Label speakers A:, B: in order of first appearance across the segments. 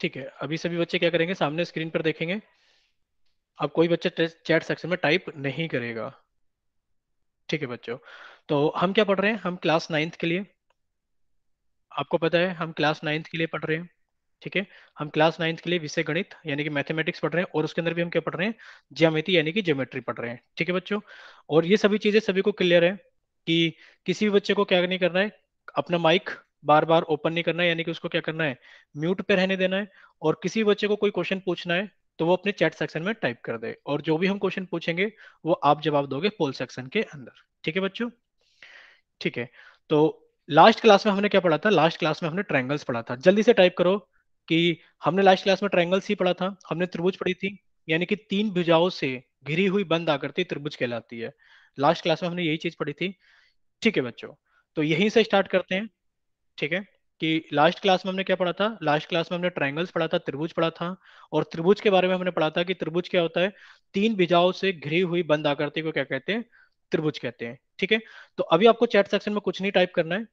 A: ठीक है अभी सभी बच्चे क्या करेंगे सामने स्क्रीन पर देखेंगे अब कोई बच्चा चैट सेक्शन में टाइप नहीं करेगा ठीक है बच्चों तो हम क्या पढ़ रहे हैं हम क्लास नाइन्थ के लिए आपको पता है हम क्लास नाइन्थ के लिए पढ़ रहे हैं ठीक है हम क्लास नाइन्थ के लिए विषय गणित यानी कि मैथमेटिक्स पढ़ रहे हैं और उसके अंदर भी हम क्या पढ़ रहे हैं ज्यामिति यानी कि ज्योमेट्री पढ़ रहे हैं ठीक है बच्चों और ये सभी चीजें सभी को क्लियर है कि किसी भी बच्चे को क्या नहीं करना है अपना माइक बार बार ओपन नहीं करना है यानी कि उसको क्या करना है म्यूट पे रहने देना है और किसी बच्चे को कोई क्वेश्चन पूछना है तो वो अपने चैट सेक्शन में टाइप कर दे और जो भी हम क्वेश्चन पूछेंगे वो आप जवाब दोगे पोल सेक्शन के अंदर ठीक है बच्चों ठीक है तो लास्ट क्लास में हमने क्या पढ़ा था लास्ट क्लास में हमने ट्रायंगल्स पढ़ा था जल्दी से टाइप करो कि हमने लास्ट क्लास में ट्रायंगल्स ही पढ़ा था हमने त्रिभुज पढ़ी थी यानी कि तीन भुजाओं से घिरी हुई बंद आकृति त्रिभुज कहलाती है लास्ट क्लास में हमने यही चीज पढ़ी थी ठीक है बच्चों तो यहीं से स्टार्ट करते हैं ठीक है कि लास्ट क्लास में हमने क्या पढ़ा था लास्ट क्लास में हमने ट्राइंगल्स पढ़ा था त्रिभुज पढ़ा था और त्रिभुज के बारे में हमने पढ़ा था कि त्रिभुज क्या होता है तीन भुजाओं से घिरी हुई बंद आकृति को क्या कहते हैं त्रिभुज कहते हैं ठीक है तो अभी आपको चैट सेक्शन में कुछ नहीं टाइप करना है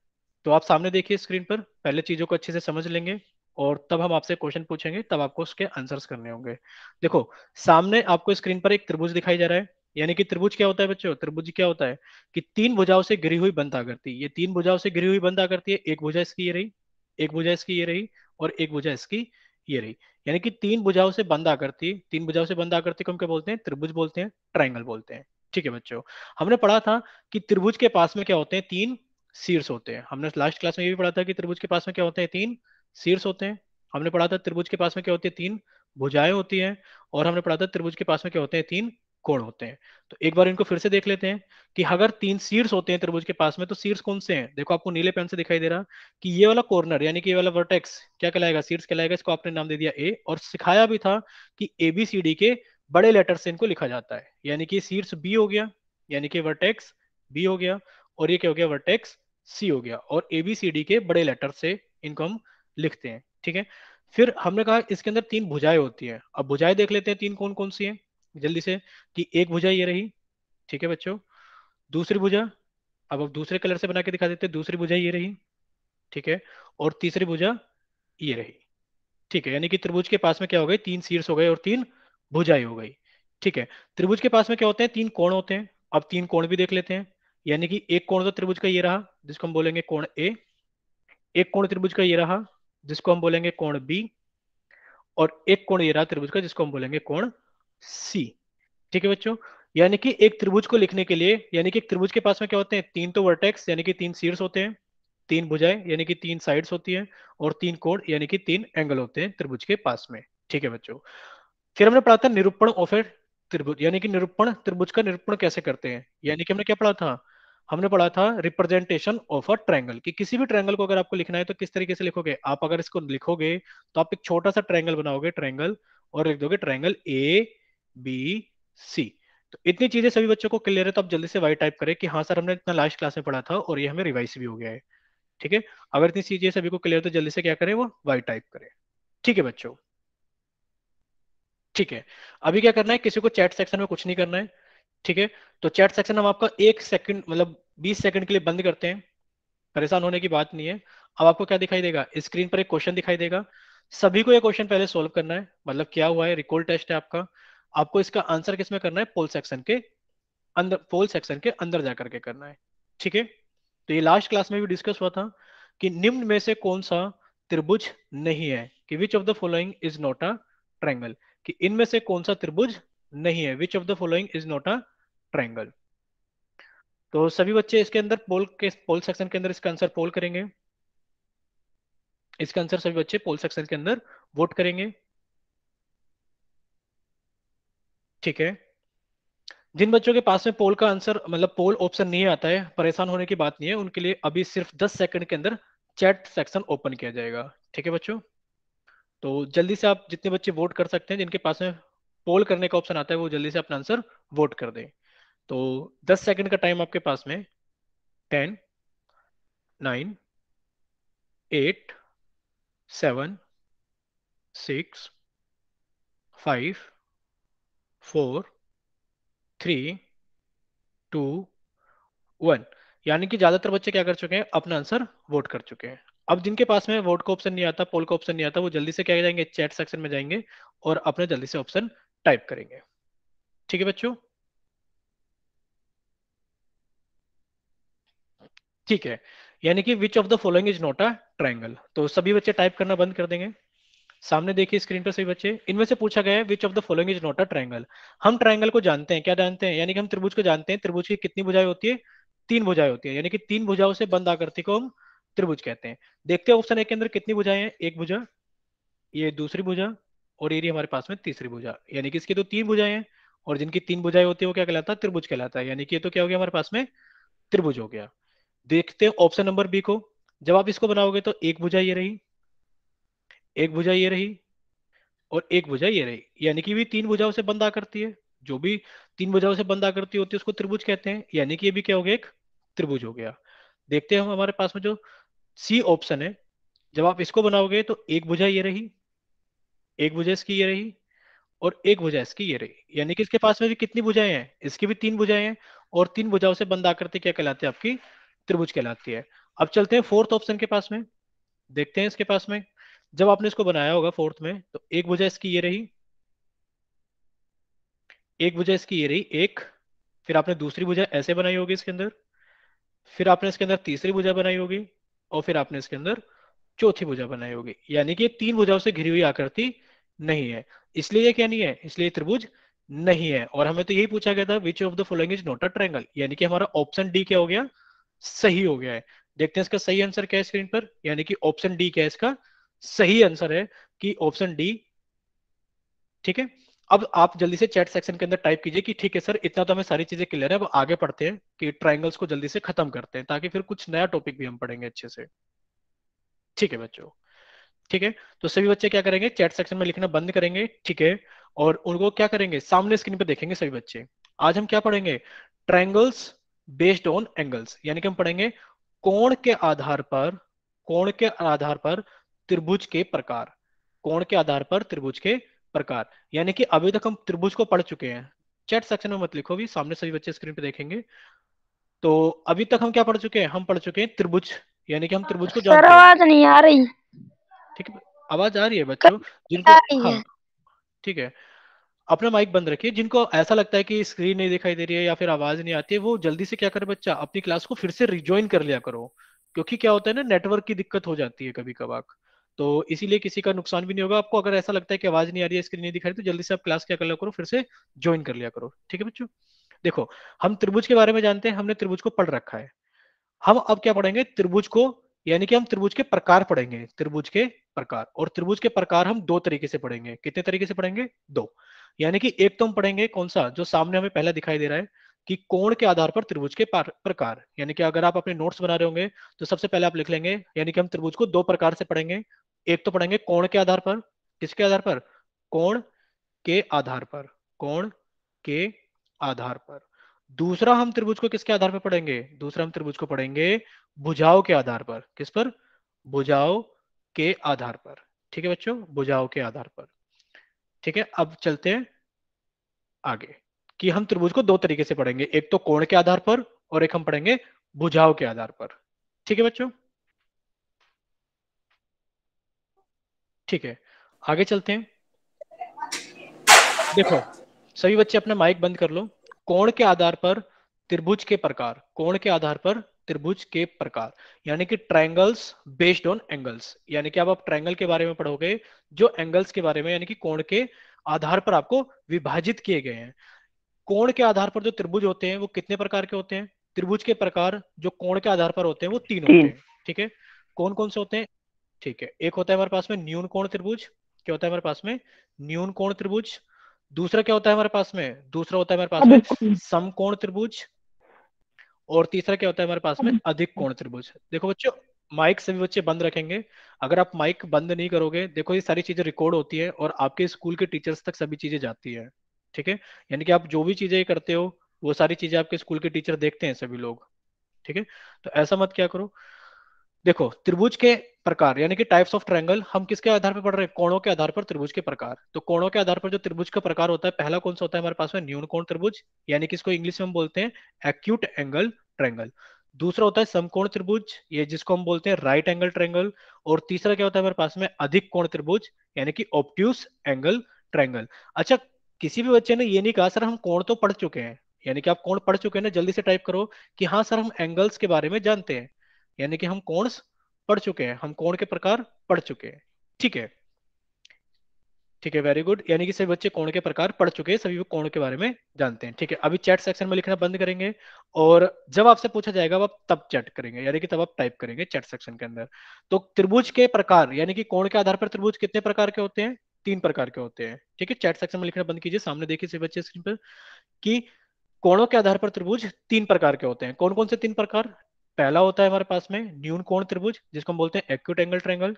A: तो आप सामने देखिए स्क्रीन पर पहले चीजों को अच्छे से समझ लेंगे और तब हम आपसे क्वेश्चन पूछेंगे तब आपको उसके आंसर्स करने होंगे देखो सामने आपको स्क्रीन पर एक त्रिभुज दिखाई जा रहा है यानी कि त्रिभुज क्या होता है बच्चों त्रिभुज क्या होता है कि तीन भुजाओं से घिरी हुई बंद करती है ये तीन भुजाओं से घिरी हुई बंद करती है एक भुजा इसकी ये रही एक भुजा इसकी ये रही और एक भुजा इसकी ये रही यानी कि तीन भुजाओं से बंद करती तीन भुजाओं से बंद करती को हम क्या बोलते हैं त्रिभुज बोलते हैं ट्राइंगल बोलते हैं ठीक है बच्चों हमने पढ़ा था कि त्रिभुज के पास में क्या होते हैं तीन शीर्ष होते हैं हमने लास्ट क्लास में ये भी पढ़ा था कि त्रिभुज के पास में क्या होते हैं तीन शीर्ष होते हैं हमने पढ़ा था त्रिभुज के पास में क्या होते हैं तीन भुजाएं होती हैं और हमने पढ़ा था त्रिभुज के पास में क्या होते हैं तीन कोण होते हैं तो एक बार इनको फिर से देख लेते हैं कि अगर तीन सीर्स होते हैं त्रिभुज के पास में तो सीर्स कौन से हैं देखो आपको नीले पेन से दिखाई दे रहा कि ये वाला कॉर्नर यानी कि ये वाला वर्टेक्स क्या कहलाएगा सीर्स कहलाएगा इसको आपने नाम दे दिया ए और सिखाया भी था कि ए बी सी डी के बड़े लेटर से इनको लिखा जाता है यानी कि सीर्स बी हो गया यानी कि वर्टेक्स बी हो गया और ये क्या हो गया वर्टेक्स सी हो गया और ए बी सी डी के बड़े लेटर से इनको हम लिखते हैं ठीक है फिर हमने कहा इसके अंदर तीन भुजाएं होती है अब भुजाएं देख लेते हैं तीन कौन कौन सी है जल्दी से कि एक भुजा ये रही ठीक है बच्चों दूसरी भुजा अब अब दूसरे कलर से बना के दिखा देते हैं दूसरी भुजा ये रही ठीक है और तीसरी भुजा ये रही ठीक है यानी कि त्रिभुज के पास में क्या हो गई तीन शीर्ष हो गए और तीन भुजाएं हो गई ठीक है त्रिभुज के पास में क्या होते हैं तीन कोण होते हैं अब तीन कोण भी देख लेते हैं यानी कि एक कोण तो त्रिभुज का ये रहा जिसको हम बोलेंगे कोण ए एक कोण त्रिभुज का ये रहा जिसको हम बोलेंगे कोण बी और एक कोण ये रहा त्रिभुज का जिसको हम बोलेंगे कोण सी ठीक है बच्चों यानी कि एक त्रिभुज को लिखने के लिए यानी कि एक त्रिभुज के पास में क्या होते हैं तीन तो वर्टेक्स यानी कि तीन सीर्स होते हैं तीन भुजाएं यानी कि तीन साइड्स होती हैं और तीन कोड यानी कि तीन एंगल होते हैं त्रिभुज के पास में ठीक है बच्चों फिर हमने पढ़ा था निरूपण ऑफ ए त्रिभुज यानी कि निरूपण त्रिभुज का निरूपण कैसे करते हैं यानी कि हमने क्या पढ़ा था हमने पढ़ा था रिप्रेजेंटेशन ऑफ अ ट्रायंगल कि किसी भी ट्रायंगल को अगर आपको लिखना है तो किस तरीके से लिखोगे आप अगर इसको लिखोगे तो आप एक छोटा सा ट्रायंगल बनाओगे ट्रायंगल और लिख दोगे ट्रायंगल ए बी सी तो इतनी चीजें सभी बच्चों को क्लियर है तो आप जल्दी से वाई टाइप करें कि हाँ सर हमने इतना लास्ट क्लास में पढ़ा था और ये हमें रिवाइज भी हो गया है ठीक है अगर इतनी चीजें सभी को क्लियर है तो जल्दी से क्या करें वो वाई टाइप करें ठीक है बच्चों ठीक है अभी क्या करना है किसी को चैट सेक्शन में कुछ नहीं करना है ठीक है तो चैट सेक्शन हम आपका एक सेकंड मतलब बीस सेकंड के लिए बंद करते हैं परेशान होने की बात नहीं है अब आपको क्या दिखाई देगा स्क्रीन पर एक क्वेश्चन दिखाई देगा सभी को यह क्वेश्चन पहले सोल्व करना है मतलब क्या हुआ है रिकॉल टेस्ट है आपका आपको इसका आंसर किसमें करना है पोल सेक्शन के अंदर पोल सेक्शन के अंदर जाकर के करना है ठीक है तो ये लास्ट क्लास में भी डिस्कस हुआ था कि निम्न में से कौन सा त्रिभुज नहीं है कि which of the following is not a triangle कि इनमें से कौन सा त्रिभुज नहीं है which of the following is not a triangle तो सभी बच्चे इसके अंदर पोल के पोल सेक्शन के अंदर इसका आंसर पोल करेंगे इसका आंसर सभी बच्चे पोल सेक्शन के अंदर वोट करेंगे ठीक है जिन बच्चों के पास में पोल का आंसर मतलब पोल ऑप्शन नहीं आता है परेशान होने की बात नहीं है उनके लिए अभी सिर्फ 10 सेकंड के अंदर चैट सेक्शन ओपन किया जाएगा ठीक है बच्चों तो जल्दी से आप जितने बच्चे वोट कर सकते हैं जिनके पास में पोल करने का ऑप्शन आता है वो जल्दी से अपना आंसर वोट कर दें तो दस सेकेंड का टाइम आपके पास में ten nine eight seven six five four three two one यानी कि ज्यादातर बच्चे क्या कर चुके हैं अपना आंसर वोट कर चुके हैं अब जिनके पास में वोट का ऑप्शन नहीं आता पोल का ऑप्शन नहीं आता वो जल्दी से क्या जाएंगे चैट सेक्शन में जाएंगे और अपने जल्दी से ऑप्शन टाइप करेंगे ठीक है बच्चों ठीक है यानी कि which of the following is not a triangle तो सभी बच्चे टाइप करना बंद कर देंगे सामने देखिए स्क्रीन पर सभी बच्चे इनमें से पूछा गया है which of the following is not a triangle हम ट्रायंगल को जानते हैं क्या जानते हैं यानी कि हम त्रिभुज को जानते हैं त्रिभुज की कितनी भुजाएं होती है तीन भुजाएं होती है यानी कि तीन भुजाओं से बंद आकृति को हम त्रिभुज कहते हैं देखते हैं ऑप्शन ए के अंदर कितनी भुजाएं हैं एक भुजा ये दूसरी भुजा और ये हमारे पास में तीसरी भुजा यानी कि इसकी तो तीन भुजाएं हैं और जिनकी तीन भुजाएं होती है वो क्या कहलाता है त्रिभुज कहलाता है यानी कि ये तो क्या हो गया हमारे पास में त्रिभुज हो गया देखते हैं ऑप्शन नंबर बी को जब आप इसको बनाओगे तो एक भुजा ये रही एक भुजा ये रही और एक भुजा ये रही यानी कि भी तीन भुजाओं से बंदा करती है जो भी तीन भुजाओं से बंदा करती होती है उसको त्रिभुज कहते हैं यानी कि ये भी क्या हो गया एक त्रिभुज हो गया देखते हैं हम हमारे पास में जो सी ऑप्शन है जब आप इसको बनाओगे तो एक भुजा ये रही एक भुजा इसकी ये रही और एक भुजा इसकी ये रही यानी कि इसके पास में भी कितनी भुजाएं हैं इसकी भी तीन भुजाएं हैं और तीन भुजाओं से बंद करते क्या कहलाते हैं आपकी त्रिभुज कहलाती है अब चलते हैं फोर्थ ऑप्शन के पास में देखते हैं इसके पास में जब आपने इसको बनाया होगा फोर्थ में तो एक वजह इसकी ये रही एक वजह इसकी ये रही एक फिर आपने दूसरी वजह ऐसे बनाई होगी इसके अंदर फिर आपने इसके अंदर तीसरी वजह बनाई होगी और फिर आपने इसके अंदर चौथी भुजा बनाई होगी यानी कि तीन भुजाओं से घिरी हुई आकृति नहीं है इसलिए ये क्या नहीं है इसलिए त्रिभुज नहीं है और हमें तो यही पूछा गया था which of the following is not a triangle यानी कि हमारा ऑप्शन डी क्या हो गया सही हो गया है देखते हैं इसका सही आंसर क्या है स्क्रीन पर यानी कि ऑप्शन डी क्या है इसका सही आंसर है कि ऑप्शन डी ठीक है अब आप जल्दी से चैट सेक्शन के अंदर टाइप कीजिए कि ठीक है सर इतना तो हमें सारी चीजें क्लियर है अब आगे पढ़ते हैं कि ट्राइंगल्स को जल्दी से खत्म करते हैं ताकि फिर कुछ नया टॉपिक भी हम पढ़ेंगे अच्छे से ठीक है बच्चों ठीक है तो सभी बच्चे क्या करेंगे चैट सेक्शन में लिखना बंद करेंगे ठीक है और उनको क्या करेंगे सामने स्क्रीन पर देखेंगे सभी बच्चे आज हम क्या पढ़ेंगे ट्राइंगल्स बेस्ड ऑन एंगल्स यानी कि हम पढ़ेंगे कोण के आधार पर कोण के आधार पर त्रिभुज के प्रकार कोण के आधार पर त्रिभुज के प्रकार यानी कि अभी तक हम त्रिभुज को पढ़ चुके हैं चैट सेक्शन में मत लिखो भी सामने सभी बच्चे स्क्रीन पे देखेंगे तो अभी तक हम क्या पढ़ चुके हैं हम पढ़ चुके हैं त्रिभुज यानी कि हम त्रिभुज को जानते आवाज नहीं आ रही ठीक है आवाज आ रही है बच्चों जिनको हाँ, ठीक है अपना माइक बंद रखिए जिनको ऐसा लगता है कि स्क्रीन नहीं दिखाई दे रही है या फिर आवाज नहीं आती है वो जल्दी से क्या करे बच्चा अपनी क्लास को फिर से रिज्वाइन कर लिया करो क्योंकि क्या होता है ना नेटवर्क की दिक्कत हो जाती है कभी कभार तो इसीलिए किसी का नुकसान भी नहीं होगा आपको अगर ऐसा लगता है कि आवाज नहीं आ रही है स्क्रीन नहीं दिखा रही तो जल्दी से आप क्लास क्या कर लिया करो फिर से ज्वाइन कर लिया करो ठीक है बच्चों देखो हम त्रिभुज के बारे में जानते हैं हमने त्रिभुज को पढ़ रखा है हम अब क्या पढ़ेंगे त्रिभुज को यानी कि हम त्रिभुज के प्रकार पढ़ेंगे त्रिभुज के प्रकार और त्रिभुज के प्रकार हम दो तरीके से पढ़ेंगे कितने तरीके से पढ़ेंगे दो यानी कि एक तो हम पढ़ेंगे कौन सा जो सामने हमें पहला दिखाई दे रहा है कि कोण के आधार पर त्रिभुज के प्रकार यानी कि अगर आप अपने नोट्स बना रहे होंगे तो सबसे पहले आप लिख लेंगे यानी कि हम त्रिभुज को दो प्रकार से पढ़ेंगे एक तो पढ़ेंगे कोण के आधार पर किसके आधार पर कोण के आधार पर कोण के आधार पर दूसरा हम त्रिभुज को किसके आधार पर पढ़ेंगे दूसरा हम त्रिभुज को पढ़ेंगे भुजाओ के आधार पर किस पर भुजाओ के आधार पर ठीक है बच्चों भुजाओ के आधार पर ठीक है अब चलते हैं आगे कि हम त्रिभुज को दो तरीके से पढ़ेंगे एक तो कोण के आधार पर और एक हम पढ़ेंगे भुजाओं के आधार पर ठीक है बच्चों ठीक है आगे चलते हैं देखो सभी बच्चे अपना माइक बंद कर लो कोण के आधार पर त्रिभुज के प्रकार कोण के आधार पर त्रिभुज के प्रकार यानी कि ट्रायंगल्स बेस्ड ऑन एंगल्स यानी कि अब आप ट्रायंगल के बारे में पढ़ोगे जो एंगल्स के बारे में यानी कि कोण के आधार पर आपको विभाजित किए गए हैं कोण के आधार पर जो त्रिभुज होते हैं वो कितने प्रकार के होते हैं त्रिभुज के प्रकार जो कोण के आधार पर होते हैं वो तीन होते हैं ठीक है कौन कौन से होते हैं ठीक है एक होता है हमारे पास में न्यून कोण त्रिभुज क्या होता है हमारे पास में न्यून कोण त्रिभुज दूसरा क्या होता है हमारे पास में दूसरा होता है हमारे पास हाँ, में समकोण त्रिभुज और तीसरा क्या होता है हमारे पास में हाँ। अधिक कोण त्रिभुज देखो बच्चों माइक सभी बच्चे बंद रखेंगे अगर आप माइक बंद नहीं करोगे देखो ये सारी चीजें रिकॉर्ड होती है और आपके स्कूल के टीचर्स तक सभी चीजें जाती है ठीक है यानी कि आप जो भी चीजें करते हो वो सारी चीजें आपके स्कूल के टीचर देखते हैं सभी लोग ठीक है तो ऐसा मत क्या करो देखो त्रिभुज के प्रकार यानी कि टाइप्स ऑफ ट्रायंगल हम किसके आधार पर पढ़ रहे हैं कोणों के आधार पर त्रिभुज के प्रकार तो कोणों के आधार पर जो त्रिभुज का प्रकार होता है पहला कौन सा होता है हमारे पास में न्यून कोण त्रिभुज यानी कि इसको इंग्लिश में हम बोलते हैं एक्यूट एंगल ट्रायंगल दूसरा होता है समकोण त्रिभुज ये जिसको हम बोलते हैं राइट एंगल ट्रायंगल और तीसरा क्या होता है हमारे पास में अधिक कोण त्रिभुज यानी कि ऑप्ट्यूस एंगल ट्रायंगल अच्छा किसी भी बच्चे ने ये नहीं कहा सर हम कोण तो पढ़ चुके हैं यानी कि आप कोण पढ़ चुके हैं ना जल्दी से टाइप करो कि हाँ सर हम एंगल्स के बारे में जानते हैं यानी कि हम कोण पढ़ चुके हैं हम कोण के प्रकार पढ़ चुके हैं ठीक है ठीक है वेरी गुड यानी कि सभी बच्चे कोण के प्रकार पढ़ चुके हैं सभी कोण के बारे में जानते हैं ठीक है अभी चैट सेक्शन में लिखना बंद करेंगे और जब आपसे पूछा जाएगा आप तब चैट करेंगे यानी कि तब आप टाइप करेंगे चैट सेक्शन के अंदर तो त्रिभुज के प्रकार यानी कि कोण के आधार पर त्रिभुज कितने प्रकार के होते हैं तीन प्रकार के होते हैं ठीक है चैट सेक्शन में लिखना बंद कीजिए सामने देखिए सभी बच्चे स्क्रीन पर कि कोणों के आधार पर त्रिभुज तीन प्रकार के होते हैं कौन कौन से तीन प्रकार पहला होता है हमारे पास में न्यून कोण त्रिभुज जिसको हम बोलते हैं एक्यूट एंगल ट्रेंगल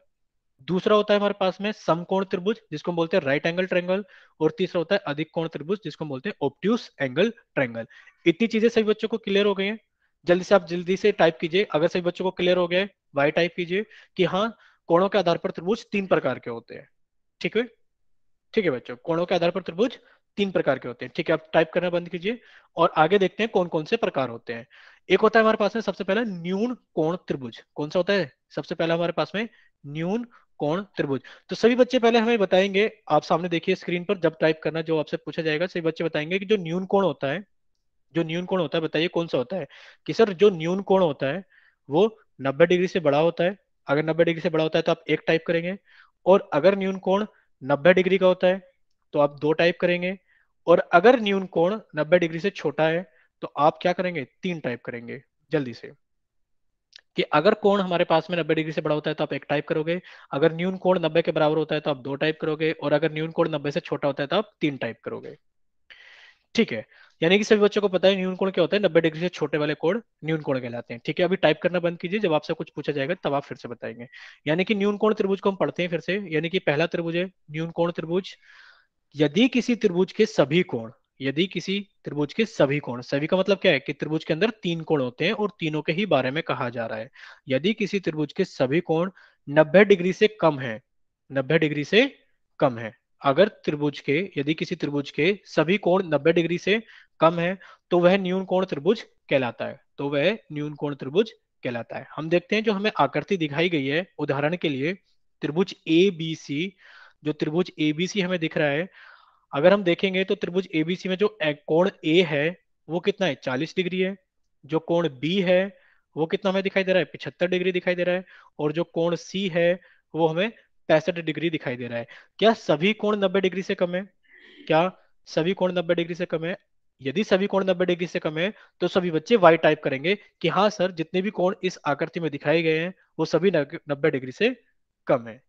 A: दूसरा होता है हमारे पास में समकोण त्रिभुज जिसको हम बोलते हैं राइट एंगल ट्रेंगल और तीसरा होता है अधिक कोण त्रिभुज जिसको हम बोलते हैं ओप्ट्यूस एंगल ट्रेंगल इतनी चीजें सभी बच्चों को क्लियर हो गई है जल्दी से आप जल्दी से टाइप कीजिए अगर सभी बच्चों को क्लियर हो गया है वाई टाइप कीजिए कि हाँ कोणों के आधार पर त्रिभुज तीन प्रकार के होते हैं ठीक है ठीक है बच्चों कोणों के आधार पर त्रिभुज तीन प्रकार के होते हैं ठीक है आप टाइप करना बंद कीजिए और आगे देखते हैं कौन कौन से प्रकार होते हैं एक होता है हमारे पास में सबसे पहला न्यून कोण त्रिभुज कौन सा होता है सबसे पहला हमारे पास में न्यून कोण त्रिभुज तो सभी बच्चे पहले हमें बताएंगे आप सामने देखिए स्क्रीन पर जब टाइप करना जो आपसे पूछा जाएगा सभी बच्चे बताएंगे कि जो न्यून कोण होता है जो न्यून कोण होता है बताइए कौन सा होता है कि सर जो न्यून कोण होता है वो नब्बे डिग्री से बड़ा होता है अगर नब्बे डिग्री से बड़ा होता है तो आप एक टाइप करेंगे और अगर न्यून कोण 90 डिग्री का होता है तो आप दो टाइप करेंगे और अगर न्यून कोण 90 डिग्री से छोटा है तो आप क्या करेंगे तीन टाइप करेंगे जल्दी से कि अगर कोण हमारे पास में 90 डिग्री से बड़ा होता है तो आप एक टाइप करोगे अगर न्यून कोण 90 के बराबर होता है तो आप दो टाइप करोगे और अगर न्यून कोण 90 से छोटा होता है तो आप तीन टाइप करोगे ठीक है यानी कि सभी बच्चों को पता है न्यून कोण क्या होता है नब्बे डिग्री से छोटे वाले कोण न्यून कोण कहलाते हैं ठीक है अभी टाइप करना बंद कीजिए जब आपसे कुछ पूछा जाएगा तब आप फिर से बताएंगे यानी कि न्यून कोण त्रिभुज को हम पढ़ते हैं फिर से यानी कि पहला त्रिभुज है न्यून कोण त्रिभुज यदि किसी त्रिभुज के सभी कोण यदि किसी त्रिभुज के सभी कोण सभी का मतलब क्या है कि त्रिभुज के अंदर तीन कोण होते हैं और तीनों के ही बारे में कहा जा रहा है यदि किसी त्रिभुज के सभी कोण नब्बे डिग्री से कम है नब्बे डिग्री से कम है अगर त्रिभुज के यदि किसी त्रिभुज के सभी कोण 90 डिग्री से कम है तो वह न्यून कोण त्रिभुज कहलाता है तो वह न्यून कोण त्रिभुज कहलाता है हम देखते हैं जो हमें आकृति दिखाई गई है उदाहरण के लिए त्रिभुज ए बी सी जो त्रिभुज ए बी सी हमें दिख रहा है अगर हम देखेंगे तो त्रिभुज ए बी सी में जो कोण ए है वो कितना है चालीस डिग्री है जो कोण बी है वो कितना हमें दिखाई दे रहा है पिछहत्तर डिग्री दिखाई दे रहा है और जो कोण सी है वो हमें पैंसठ डिग्री दिखाई दे रहा है क्या सभी कोण नब्बे डिग्री से कम है क्या सभी कोण नब्बे डिग्री से कम है यदि सभी कोण नब्बे डिग्री से कम है तो सभी बच्चे वाई टाइप करेंगे कि हाँ सर जितने भी कोण इस आकृति में दिखाए गए हैं वो सभी नब्बे डिग्री से कम है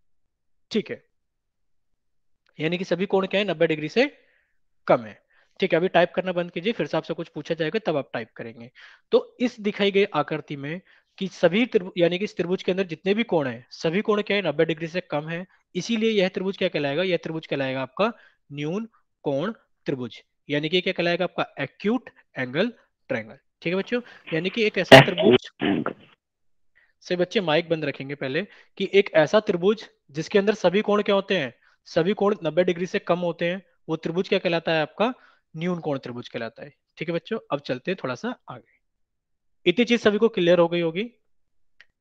A: ठीक है यानी कि सभी कोण क्या है नब्बे डिग्री से कम है ठीक है अभी टाइप करना बंद कीजिए फिर से आपसे कुछ पूछा जाएगा तब आप टाइप करेंगे तो इस दिखाई गई आकृति में कि सभी यानी कि इस त्रिभुज के अंदर जितने भी कोण हैं सभी कोण क्या है नब्बे डिग्री से कम है इसीलिए यह त्रिभुज क्या कहलाएगा यह त्रिभुज कहलाएगा आपका न्यून कोण त्रिभुज यानी कि क्या कहलाएगा आपका एक्यूट एंगल ट्रायंगल ठीक है बच्चों यानी कि एक ऐसा त्रिभुज से बच्चे माइक बंद रखेंगे पहले कि एक ऐसा त्रिभुज जिसके अंदर सभी कोण क्या होते हैं सभी कोण नब्बे डिग्री से कम होते हैं वो त्रिभुज क्या कहलाता है आपका न्यून कोण त्रिभुज कहलाता है ठीक है बच्चों अब चलते हैं थोड़ा सा आगे इतनी चीज सभी को क्लियर हो गई होगी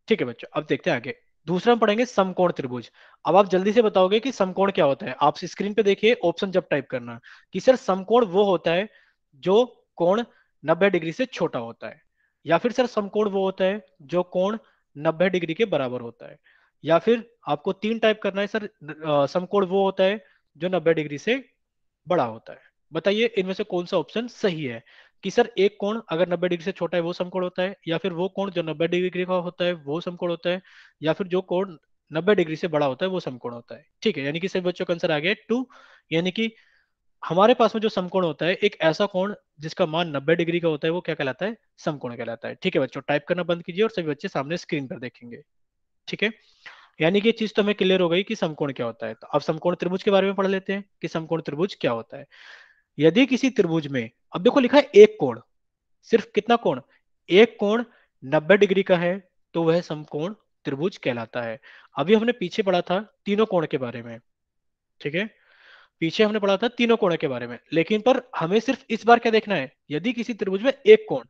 A: ठीक है बच्चों अब देखते हैं आगे दूसरा हम पढ़ेंगे समकोण त्रिभुज अब आप जल्दी से बताओगे कि समकोण क्या होता है आप स्क्रीन पे देखिए ऑप्शन जब टाइप करना कि सर समकोण वो होता है जो कोण 90 डिग्री से छोटा होता है या फिर सर समकोण वो होता है जो कोण 90 डिग्री के बराबर होता है या फिर आपको तीन टाइप करना है सर समकोण वो होता है जो नब्बे डिग्री से बड़ा होता है बताइए इनमें से कौन सा ऑप्शन सही है कि सर एक कोण अगर 90 डिग्री से छोटा है वो समकोण होता है या फिर वो कोण जो 90 डिग्री का होता है वो समकोण होता है या फिर जो कोण 90 डिग्री से बड़ा होता है वो समकोण होता है ठीक है यानी कि सभी बच्चों का आंसर आ गया टू यानी कि हमारे पास में जो समकोण होता है एक ऐसा कोण जिसका मान नब्बे डिग्री का होता है वो क्या कहलाता है समकोण कहलाता है ठीक है बच्चों टाइप करना बंद कीजिए और सभी बच्चे सामने स्क्रीन पर देखेंगे ठीक है यानी कि चीज तो हमें क्लियर हो गई कि समकोण क्या होता है तो अब समकोण त्रिभुज के बारे में पढ़ लेते हैं कि समकोण त्रिभुज क्या होता है यदि किसी त्रिभुज में अब देखो लिखा है एक कोण सिर्फ कितना कोण एक कोण 90 डिग्री का है तो वह समकोण त्रिभुज कहलाता है अभी हमने पीछे पढ़ा था तीनों कोण के बारे में ठीक है पीछे हमने पढ़ा था तीनों कोण के बारे में लेकिन पर हमें सिर्फ इस बार क्या देखना है यदि किसी त्रिभुज में एक कोण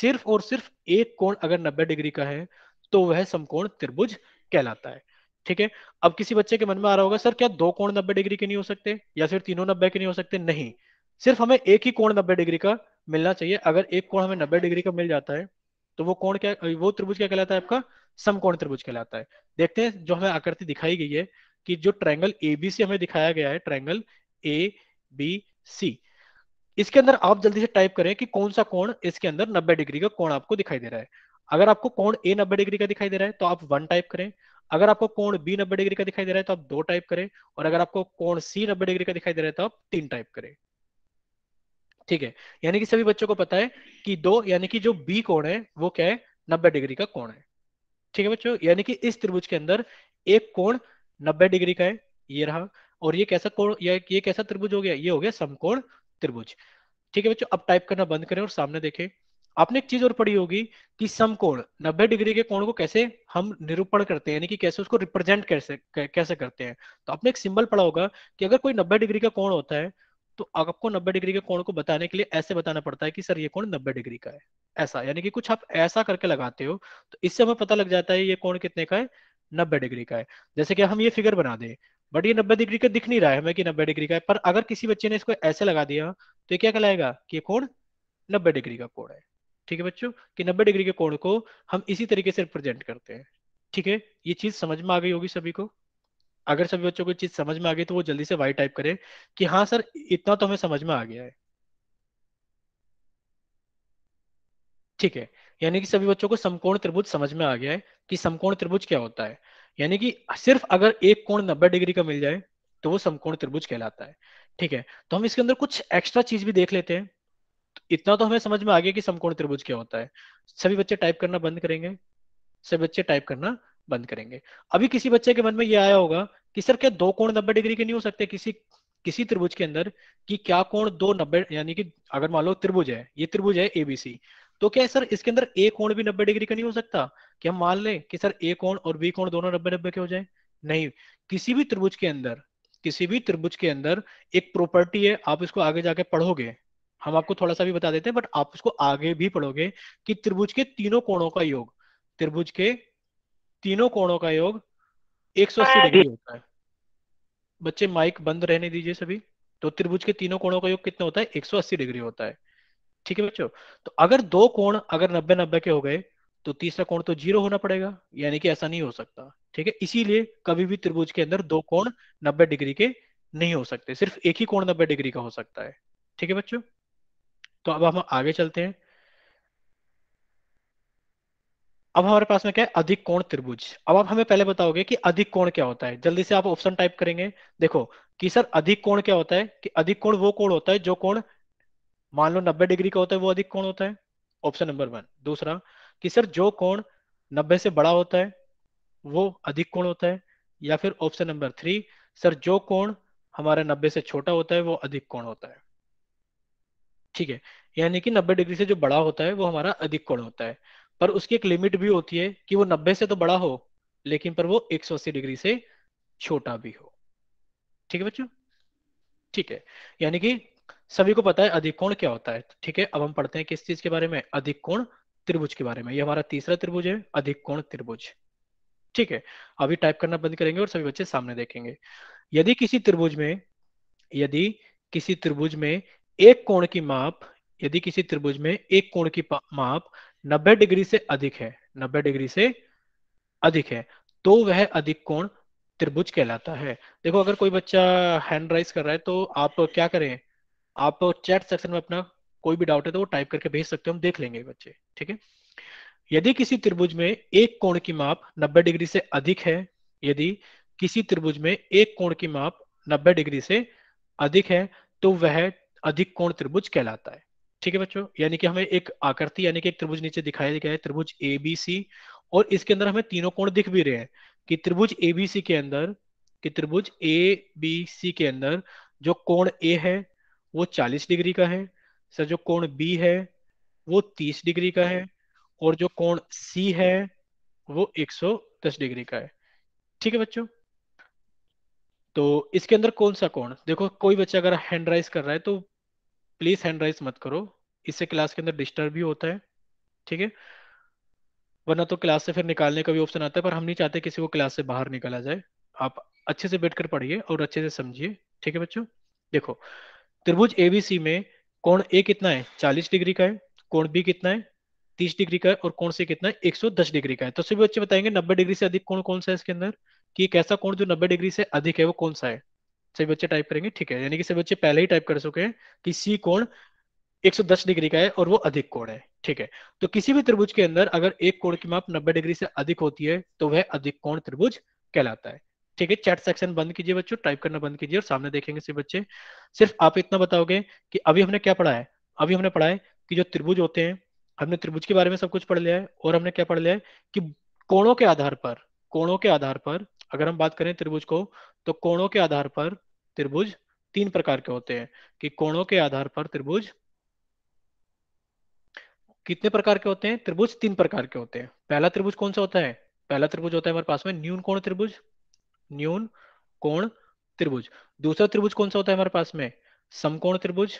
A: सिर्फ और सिर्फ एक कोण अगर 90 डिग्री का है तो वह समकोण त्रिभुज कहलाता है ठीक है अब किसी बच्चे के मन में आ रहा होगा सर क्या दो कोण नब्बे डिग्री के नहीं हो सकते या फिर तीनों नब्बे के नहीं हो सकते नहीं सिर्फ हमें एक ही कोण नब्बे डिग्री का मिलना चाहिए अगर एक कोण हमें नब्बे डिग्री का मिल जाता है तो वो कोण क्या वो त्रिभुज क्या कहलाता है आपका समकोण त्रिभुज कहलाता है देखते हैं जो हमें आकृति दिखाई गई है कि जो ट्रायंगल ए बी सी हमें दिखाया गया है ट्रायंगल ए बी सी इसके अंदर आप जल्दी से टाइप करें कि कौन सा कोण इसके अंदर 90 डिग्री का कोण आपको दिखाई दे रहा है अगर आपको कोण ए 90 डिग्री का दिखाई दे रहा है तो आप वन टाइप करें अगर आपको कोण बी 90 डिग्री का दिखाई दे रहा है तो आप दो टाइप करें और अगर आपको कोण सी 90 डिग्री का दिखाई दे रहा है तो आप तीन टाइप करें ठीक है यानी कि सभी बच्चों को पता है कि दो यानी कि जो बी कोण है वो क्या है नब्बे डिग्री का कोण है ठीक है बच्चों यानी कि इस त्रिभुज के अंदर एक कोण नब्बे डिग्री का है ये रहा और ये कैसा कोण या ये कैसा त्रिभुज हो गया ये हो गया समकोण त्रिभुज ठीक है बच्चों अब टाइप करना बंद करें और सामने देखें आपने एक चीज और पढ़ी होगी कि समकोण 90 डिग्री के कोण को कैसे हम निरूपण करते हैं यानी कि कैसे उसको रिप्रेजेंट कैसे कैसे करते हैं तो आपने एक सिंबल पढ़ा होगा कि अगर कोई 90 डिग्री का कोण होता है तो आपको 90 डिग्री के कोण को बताने के लिए ऐसे बताना पड़ता है कि सर ये कोण 90 डिग्री का है ऐसा यानी कि कुछ आप ऐसा करके लगाते हो तो इससे हमें पता लग जाता है ये कोण कितने का है नब्बे डिग्री का है जैसे कि हम ये फिगर बना दें बट ये नब्बे डिग्री का दिख नहीं रहा है हमें कि नब्बे डिग्री का है पर अगर किसी बच्चे ने इसको ऐसे लगा दिया तो ये क्या कहलाएगा कि ये कोण नब्बे डिग्री का कोण है ठीक है बच्चों कि नब्बे डिग्री के कोण को हम इसी तरीके से रिप्रेजेंट करते हैं ठीक है ये चीज समझ में आ गई होगी सभी को अगर सभी बच्चों को चीज समझ में आ गई तो वो जल्दी से वाई टाइप करें कि हाँ सर इतना तो हमें समझ में आ गया है ठीक है यानी कि सभी बच्चों को समकोण त्रिभुज समझ में आ गया है कि समकोण त्रिभुज क्या होता है यानी कि सिर्फ अगर एक कोण नब्बे डिग्री का मिल जाए तो वो समकोण त्रिभुज कहलाता है ठीक है तो हम इसके अंदर कुछ एक्स्ट्रा चीज भी देख लेते हैं तो इतना तो हमें समझ में आ गया कि समकोण त्रिभुज क्या होता है सभी बच्चे टाइप करना बंद करेंगे सभी बच्चे टाइप करना बंद करेंगे अभी किसी बच्चे के मन में ये आया होगा कि सर क्या दो कोण नब्बे डिग्री के नहीं हो सकते किसी किसी त्रिभुज के अंदर कि क्या कोण दो नब्बे यानी कि अगर मान लो त्रिभुज है ये त्रिभुज है एबीसी तो क्या है सर इसके अंदर ए कोण भी नब्बे डिग्री का नहीं हो सकता कि हम मान लें कि सर ए कोण और बी कोण दोनों नब्बे नब्बे के हो जाए नहीं किसी भी त्रिभुज के अंदर किसी भी त्रिभुज के अंदर एक प्रॉपर्टी है आप इसको आगे जाके पढ़ोगे हम आपको थोड़ा सा भी बता देते हैं बट आप इसको आगे भी पढ़ोगे कि त्रिभुज के तीनों कोणों का योग त्रिभुज के तीनों कोणों का योग 180 हाँ, डिग्री होता है बच्चे माइक बंद रहने दीजिए सभी तो त्रिभुज के तीनों कोणों का योग कितना होता है 180 डिग्री होता है ठीक है बच्चों तो अगर दो कोण अगर नब्बे नब्बे के हो गए तो तीसरा कोण तो जीरो होना पड़ेगा यानी कि ऐसा नहीं हो सकता ठीक है इसीलिए कभी भी त्रिभुज के अंदर दो कोण नब्बे डिग्री के नहीं हो सकते सिर्फ एक ही कोण नब्बे डिग्री का हो सकता है ठीक है बच्चों तो अब हम आगे चलते हैं अब हमारे पास में क्या है अधिक कोण त्रिभुज अब आप हमें पहले बताओगे कि अधिक कोण क्या होता है जल्दी से आप ऑप्शन टाइप करेंगे देखो कि सर अधिक कोण क्या होता है कि अधिक कोण वो कोण होता है जो कोण मान लो नब्बे डिग्री का होता है वो अधिक कोण होता है ऑप्शन नंबर वन दूसरा कि सर जो कोण नब्बे से बड़ा होता है वो अधिक कोण होता है या फिर ऑप्शन नंबर थ्री सर जो कोण हमारा नब्बे से छोटा होता है वो अधिक कोण होता है ठीक है यानी कि नब्बे डिग्री से जो बड़ा होता है वो हमारा अधिक कोण होता है पर उसकी एक लिमिट भी होती है कि वो 90 से तो बड़ा हो लेकिन पर वो 180 डिग्री से छोटा भी हो ठीक है बच्चों ठीक है यानी कि सभी को पता है अधिक कोण क्या होता है ठीक है अब हम पढ़ते हैं किस चीज के बारे में अधिक कोण त्रिभुज के बारे में ये हमारा तीसरा त्रिभुज है अधिक कोण त्रिभुज ठीक है अभी टाइप करना बंद करेंगे और सभी बच्चे सामने देखेंगे यदि किसी त्रिभुज में यदि किसी त्रिभुज में एक कोण की माप यदि किसी त्रिभुज में एक कोण की माप 90 डिग्री से अधिक है 90 डिग्री से अधिक है तो वह अधिक कोण त्रिभुज कहलाता है देखो अगर कोई बच्चा हैंड राइज कर रहा है तो आप क्या करें आप चैट सेक्शन में अपना कोई भी डाउट है तो वो टाइप करके भेज सकते हो हम देख लेंगे बच्चे ठीक है यदि किसी त्रिभुज में एक कोण की माप 90 डिग्री से अधिक है यदि किसी त्रिभुज में एक कोण की माप 90 डिग्री से अधिक है तो वह अधिक कोण त्रिभुज कहलाता है ठीक है बच्चों यानी कि हमें एक आकृति यानी कि एक त्रिभुज नीचे दिखाया गया है त्रिभुज ए बी सी और इसके अंदर हमें तीनों कोण दिख भी रहे हैं कि त्रिभुज ए बी सी के अंदर कि त्रिभुज ए बी सी के अंदर जो कोण ए है वो 40 डिग्री का है सर जो कोण बी है वो 30 डिग्री का है और जो कोण सी है वो 110 डिग्री का है ठीक है बच्चों तो इसके अंदर कौन सा कोण देखो कोई बच्चा अगर हैंड राइज कर रहा है तो प्लीज हैंड राइज मत करो इससे क्लास के अंदर डिस्टर्ब भी होता है ठीक है वरना तो क्लास से फिर निकालने का भी ऑप्शन आता है पर हम नहीं चाहते किसी को क्लास से बाहर निकाला जाए आप अच्छे से बैठकर पढ़िए और अच्छे से समझिए ठीक है बच्चों देखो त्रिभुज एबीसी में कोण ए कितना है 40 डिग्री का है कोण बी कितना है 30 डिग्री का है और कोण से कितना है 110 डिग्री का है तो सभी बच्चे बताएंगे 90 डिग्री से अधिक कोण कौन सा है इसके अंदर कि एक ऐसा कोण जो 90 डिग्री से अधिक है वो कौन सा है सभी बच्चे टाइप करेंगे ठीक है यानी कि सभी बच्चे पहले ही टाइप कर चुके हैं कि सी कोण 110 डिग्री का है और वो अधिक कोण है ठीक है तो किसी भी त्रिभुज के अंदर अगर एक कोण की माप 90 डिग्री से अधिक होती है तो वह अधिक कोण त्रिभुज कहलाता है ठीक है चैट सेक्शन बंद कीजिए बच्चों टाइप करना बंद कीजिए और सामने देखेंगे सभी बच्चे सिर्फ आप इतना बताओगे कि अभी हमने क्या पढ़ा है अभी हमने पढ़ा है कि जो त्रिभुज होते हैं हमने त्रिभुज के बारे में सब कुछ पढ़ लिया है और हमने क्या पढ़ लिया है कि कोणों के आधार पर कोणों के आधार पर अगर हम बात करें त्रिभुज को तो कोणों के आधार पर त्रिभुज तीन प्रकार के होते हैं कि कोणों के आधार पर त्रिभुज कितने प्रकार के होते हैं त्रिभुज तीन प्रकार के होते हैं पहला त्रिभुज कौन सा होता है पहला त्रिभुज होता है हमारे पास में न्यून कोण त्रिभुज न्यून कोण त्रिभुज दूसरा त्रिभुज कौन सा होता है हमारे पास में समकोण त्रिभुज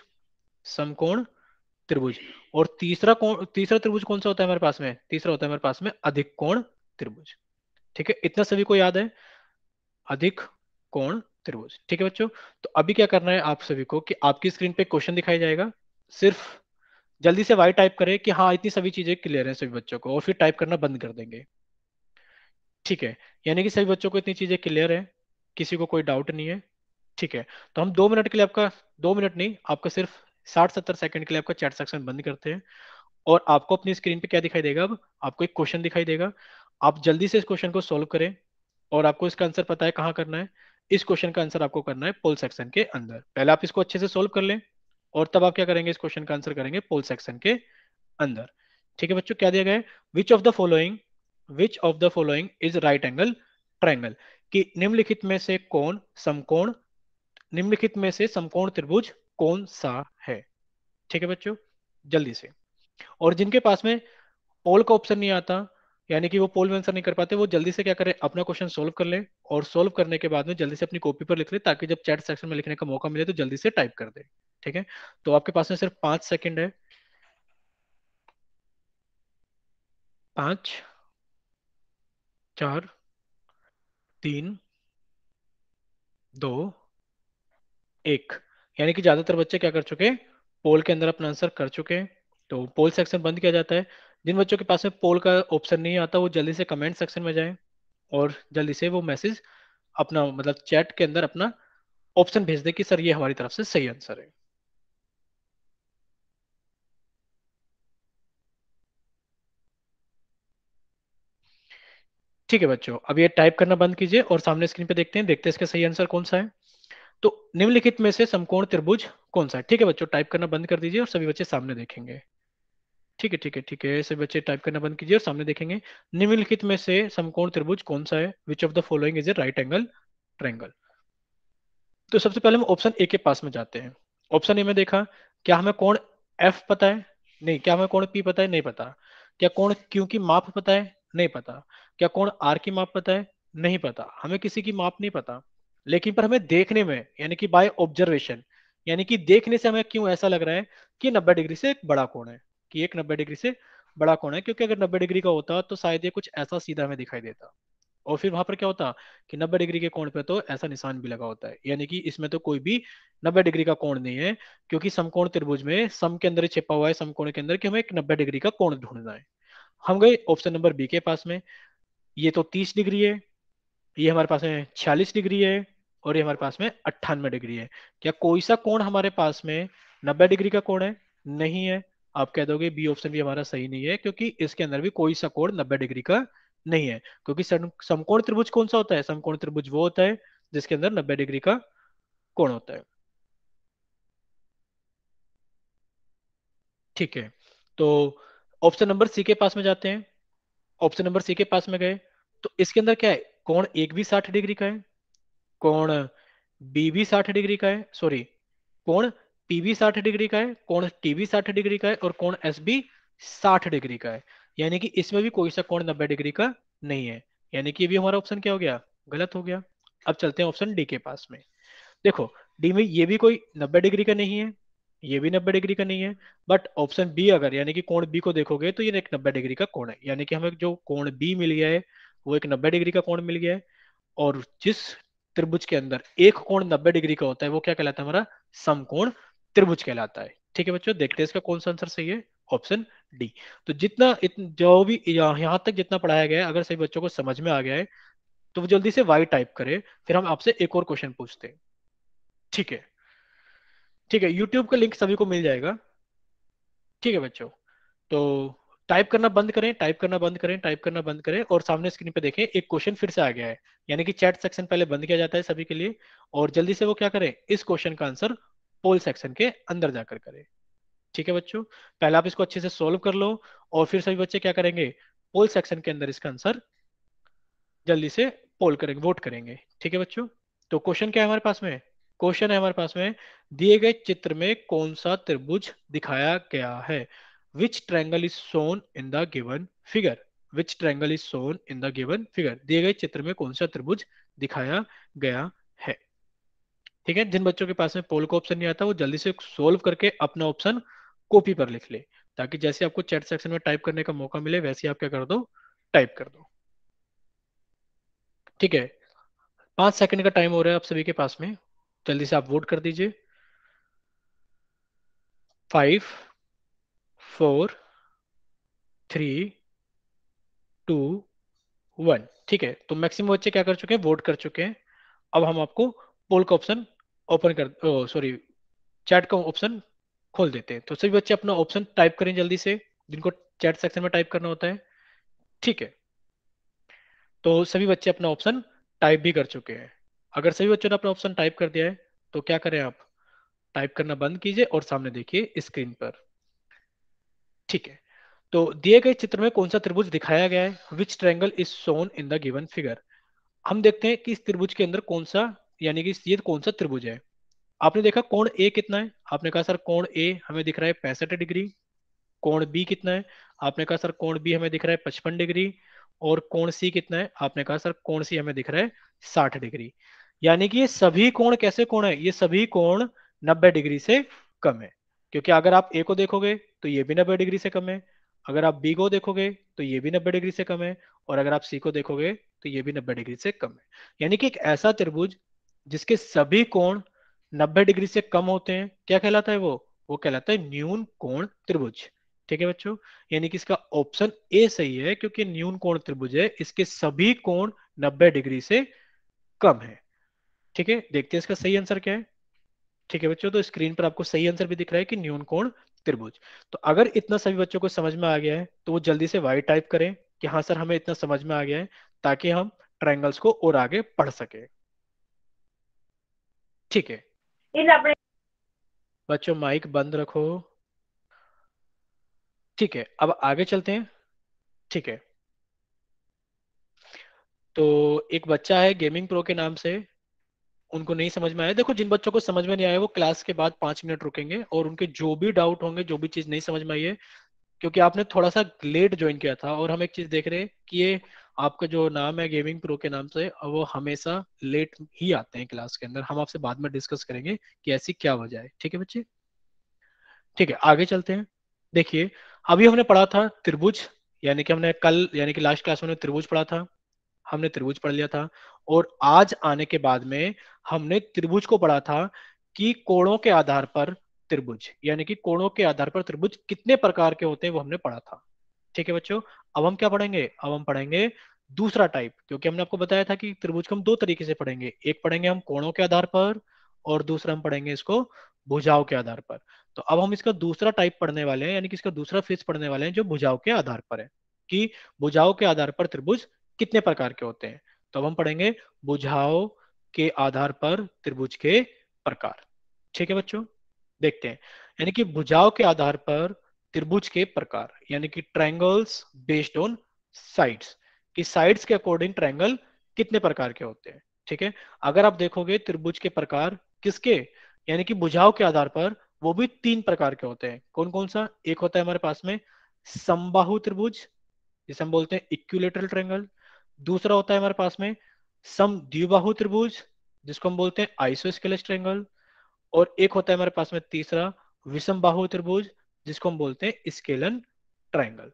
A: समकोण त्रिभुज और तीसरा कोण तीसरा त्रिभुज कौन सा होता है हमारे पास में तीसरा होता है हमारे पास में अधिक कोण त्रिभुज ठीक है इतना सभी को याद है अधिक कोण त्रिभुज ठीक है बच्चों तो अभी क्या करना है आप सभी को कि आपकी स्क्रीन पे क्वेश्चन दिखाई जाएगा सिर्फ जल्दी से वाई टाइप करें कि हाँ इतनी सभी चीजें क्लियर है सभी बच्चों को और फिर टाइप करना बंद कर देंगे ठीक है यानी कि सभी बच्चों को इतनी चीजें क्लियर है किसी को कोई डाउट नहीं है ठीक है तो हम दो मिनट के लिए आपका दो मिनट नहीं आपका सिर्फ साठ सत्तर सेकंड के लिए आपका चैट सेक्शन बंद करते हैं और आपको अपनी स्क्रीन पे क्या दिखाई देगा अब आपको एक क्वेश्चन दिखाई देगा आप जल्दी से इस क्वेश्चन को सोल्व करें और आपको इसका आंसर पता है कहाँ करना है इस क्वेश्चन का आंसर आपको करना है पोल सेक्शन के अंदर पहले आप इसको अच्छे से सोल्व कर लें और तब आप क्या करेंगे इस क्वेश्चन का आंसर करेंगे पोल सेक्शन के अंदर ठीक है बच्चों क्या दिया गया है which of the following which of the following is right angle triangle कि निम्नलिखित में से कौन समकोण निम्नलिखित में से समकोण त्रिभुज कौन सा है ठीक है बच्चों जल्दी से और जिनके पास में पोल का ऑप्शन नहीं आता यानी कि वो पोल में आंसर नहीं कर पाते वो जल्दी से क्या करें अपना क्वेश्चन सोल्व कर ले और सोल्व करने के बाद में जल्दी से अपनी कॉपी पर लिख ले ताकि जब चैट सेक्शन में लिखने का मौका मिले तो जल्दी से टाइप कर दे ठीक है तो आपके पास में सिर्फ पांच सेकेंड है पांच चार तीन दो एक यानी कि ज्यादातर बच्चे क्या कर चुके पोल के अंदर अपना आंसर कर चुके हैं तो पोल सेक्शन बंद किया जाता है जिन बच्चों के पास में पोल का ऑप्शन नहीं आता वो जल्दी से कमेंट सेक्शन में जाएं और जल्दी से वो मैसेज अपना मतलब चैट के अंदर अपना ऑप्शन भेज दे कि सर ये हमारी तरफ से सही आंसर है ठीक है बच्चों अब ये टाइप करना बंद कीजिए और सामने स्क्रीन पे देखते हैं देखते हैं इसका सही आंसर कौन सा है तो निम्नलिखित में से समकोण त्रिभुज कौन सा है ठीक है बच्चों टाइप करना बंद कर दीजिए और सभी बच्चे सामने देखेंगे ठीक है ठीक है ठीक है ऐसे बच्चे टाइप करना बंद कीजिए और सामने देखेंगे निम्नलिखित में से समकोण त्रिभुज कौन सा है which of the following is a right angle triangle तो सबसे पहले हम ऑप्शन ए के पास में जाते हैं ऑप्शन ए में देखा क्या हमें कोण एफ पता है नहीं क्या हमें कोण पी पता है नहीं पता क्या कोण क्यू की माप पता है नहीं पता क्या कोण आर की माप पता है नहीं पता हमें किसी की माप नहीं पता लेकिन पर हमें देखने में यानी कि बाय ऑब्जर्वेशन यानी कि देखने से हमें क्यों ऐसा लग रहा है कि 90 डिग्री से एक बड़ा कोण है कि एक नब्बे डिग्री से बड़ा कोण है क्योंकि अगर नब्बे डिग्री का होता तो शायद ये कुछ ऐसा सीधा हमें दिखाई देता और फिर वहां पर क्या होता कि नब्बे डिग्री के कोण पे तो ऐसा निशान भी लगा होता है यानी कि इसमें तो कोई भी नब्बे डिग्री का कोण नहीं है क्योंकि समकोण त्रिभुज में सम के अंदर छिपा हुआ है समकोण के अंदर कि हमें एक नब्बे डिग्री का कोण ढूंढना है हम गए ऑप्शन नंबर बी के पास में ये तो तीस डिग्री है ये हमारे पास में छियालीस डिग्री है और ये हमारे पास में अट्ठानवे डिग्री है क्या कोई सा कोण हमारे पास में नब्बे डिग्री का कोण है नहीं है आप कह दोगे बी ऑप्शन भी हमारा सही नहीं है क्योंकि इसके अंदर भी कोई सा कोण नब्बे डिग्री का नहीं है क्योंकि समकोण त्रिभुज कौन सा होता है समकोण त्रिभुज वो होता है जिसके अंदर नब्बे डिग्री का कोण होता है ठीक है तो ऑप्शन नंबर सी के पास में जाते हैं ऑप्शन नंबर सी के पास में गए तो इसके अंदर क्या है कोण एक भी साठ डिग्री का है कोण बी भी साठ डिग्री का है सॉरी कोण पीबी साठ डिग्री का है कोण टीबी साठ डिग्री का है और कोण एस बी साठ डिग्री का है यानी कि इसमें भी कोई सा कोण नब्बे डिग्री का नहीं है यानी कि ये भी हमारा ऑप्शन क्या हो गया गलत हो गया अब चलते हैं ऑप्शन डी के पास में देखो डी में ये भी कोई नब्बे डिग्री का नहीं है ये भी नब्बे डिग्री का नहीं है बट ऑप्शन बी अगर यानी कि कोण बी को देखोगे तो ये एक नब्बे डिग्री का कोण है यानी कि हमें जो कोण बी मिल गया है वो एक नब्बे डिग्री का कोण मिल गया है और जिस त्रिभुज के अंदर एक कोण नब्बे डिग्री का होता है वो क्या कहलाता है हमारा समकोण त्रिभुज कहलाता है ठीक है बच्चों देखते हैं इसका कौन सा आंसर सही है ऑप्शन डी तो जितना इतन, जो भी यहां तक जितना पढ़ाया गया है अगर सभी बच्चों को समझ में आ गया है तो वो जल्दी से वाई टाइप करें फिर हम आपसे एक और क्वेश्चन पूछते हैं ठीक है ठीक है यूट्यूब का लिंक सभी को मिल जाएगा ठीक है बच्चों तो टाइप करना बंद करें टाइप करना बंद करें टाइप करना बंद करें और सामने स्क्रीन पे देखें एक क्वेश्चन फिर से आ गया है यानी कि चैट सेक्शन पहले बंद किया जाता है सभी के लिए और जल्दी से वो क्या करें इस क्वेश्चन का आंसर पोल सेक्शन के अंदर जाकर करें ठीक है बच्चों पहले आप इसको अच्छे से सोल्व कर लो और फिर सभी बच्चे क्या करेंगे पोल सेक्शन के अंदर इसका आंसर जल्दी से पोल करेंगे वोट करेंगे ठीक है बच्चों तो क्वेश्चन क्या है हमारे पास में क्वेश्चन है हमारे पास में दिए गए चित्र में कौन सा त्रिभुज दिखाया गया है which triangle is shown in the given figure which triangle is shown in the given figure दिए गए चित्र में कौन सा त्रिभुज दिखाया गया ठीक है जिन बच्चों के पास में पोल का ऑप्शन नहीं आता वो जल्दी से सोल्व करके अपना ऑप्शन कॉपी पर लिख ले ताकि जैसे आपको चैट सेक्शन में टाइप करने का मौका मिले वैसे आप क्या कर दो टाइप कर दो ठीक है पांच सेकंड का टाइम हो रहा है आप सभी के पास में जल्दी से आप वोट कर दीजिए five four three two one ठीक है तो मैक्सिमम बच्चे क्या कर चुके हैं वोट कर चुके हैं अब हम आपको पोल का ऑप्शन ओपन कर सॉरी चैट का ऑप्शन खोल देते हैं तो सभी बच्चे अपना ऑप्शन टाइप करें जल्दी से जिनको चैट सेक्शन में टाइप करना होता है ठीक है तो सभी बच्चे अपना ऑप्शन टाइप भी कर चुके हैं अगर सभी बच्चों ने अपना ऑप्शन टाइप कर दिया है तो क्या करें आप टाइप करना बंद कीजिए और सामने देखिए स्क्रीन पर ठीक है तो दिए गए चित्र में कौन सा त्रिभुज दिखाया गया है which triangle is shown in the given figure हम देखते हैं कि इस त्रिभुज के अंदर कौन सा यानी कि ये कौन सा त्रिभुज है आपने देखा कोण ए कितना है आपने कहा सर कोण ए हमें दिख रहा है पैंसठ डिग्री कोण बी कितना है आपने कहा सर कोण बी हमें दिख रहा है पचपन डिग्री और कोण सी कितना है आपने कहा सर कोण सी हमें दिख रहा है साठ डिग्री यानी कि ये सभी कोण कैसे कोण है ये सभी कोण नब्बे डिग्री से कम है क्योंकि अगर आप ए को देखोगे तो ये भी नब्बे डिग्री से कम है अगर आप बी को देखोगे तो ये भी नब्बे डिग्री से कम है और अगर आप सी को देखोगे तो ये भी नब्बे डिग्री से कम है यानी कि एक ऐसा त्रिभुज जिसके सभी कोण 90 डिग्री से कम होते हैं क्या कहलाता है वो वो कहलाता है न्यून कोण त्रिभुज ठीक है बच्चों यानी कि इसका ऑप्शन ए सही है क्योंकि न्यून कोण त्रिभुज है इसके सभी कोण 90 डिग्री से कम है ठीक है देखते हैं इसका सही आंसर क्या है ठीक है बच्चों तो स्क्रीन पर आपको सही आंसर भी दिख रहा है कि न्यून कोण त्रिभुज तो अगर इतना सभी बच्चों को समझ में आ गया है तो वो जल्दी से वाई टाइप करें कि हाँ सर हमें इतना समझ में आ गया है ताकि हम ट्रायंगल्स को और आगे पढ़ सके ठीक है इन अपने बच्चों माइक बंद रखो ठीक है अब आगे चलते हैं ठीक है तो एक बच्चा है गेमिंग प्रो के नाम से उनको नहीं समझ में आया देखो जिन बच्चों को समझ में नहीं आया वो क्लास के बाद पांच मिनट रुकेंगे और उनके जो भी डाउट होंगे जो भी चीज नहीं समझ में आई है क्योंकि आपने थोड़ा सा लेट ज्वाइन किया था और हम एक चीज देख रहे हैं कि ये आपका जो नाम है गेमिंग प्रो के नाम से वो हमेशा लेट ही आते हैं क्लास के अंदर हम आपसे बाद में डिस्कस करेंगे कि ऐसी क्या वजह है ठीक है बच्चे ठीक है आगे चलते हैं देखिए अभी हमने पढ़ा था त्रिभुज यानी कि हमने कल यानी कि लास्ट क्लास में त्रिभुज पढ़ा था हमने त्रिभुज पढ़ लिया था और आज आने के बाद में हमने त्रिभुज को पढ़ा था कि कोणों के आधार पर त्रिभुज यानी कि कोणों के आधार पर त्रिभुज कितने प्रकार के होते हैं वो हमने पढ़ा था ठीक है बच्चों अब हम क्या पढ़ेंगे अब हम पढ़ेंगे दूसरा टाइप क्योंकि हमने आपको बताया था कि त्रिभुज को हम दो तरीके से पढ़ेंगे एक पढ़ेंगे हम कोणों के आधार पर और दूसरा हम पढ़ेंगे इसको भुजाओं के आधार पर तो अब हम इसका दूसरा टाइप पढ़ने वाले हैं यानी कि इसका दूसरा फेज पढ़ने वाले हैं जो भुजाओं के आधार पर है कि भुजाओं के आधार पर त्रिभुज कितने प्रकार के होते हैं तो अब हम पढ़ेंगे भुजाओं के आधार पर त्रिभुज के प्रकार ठीक है बच्चों देखते हैं यानी कि भुजाओं के आधार पर त्रिभुज के प्रकार यानी कि ट्रायंगल्स बेस्ड ऑन साइड्स कि साइड्स के अकॉर्डिंग ट्रायंगल कितने प्रकार के होते हैं ठीक है अगर आप देखोगे त्रिभुज के प्रकार किसके यानी कि बुझाव के आधार पर वो भी तीन प्रकार के होते हैं कौन कौन सा एक होता है हमारे पास में संबाहु त्रिभुज जिसे हम बोलते हैं इक्यूलेटरल ट्रेंगल दूसरा होता है हमारे पास में सम द्विबाहु त्रिभुज जिसको हम बोलते हैं आइसोस्केलस ट्रेंगल और एक होता है हमारे पास में तीसरा विषम बाहु त्रिभुज जिसको हम बोलते हैं स्केलन ट्राइंगल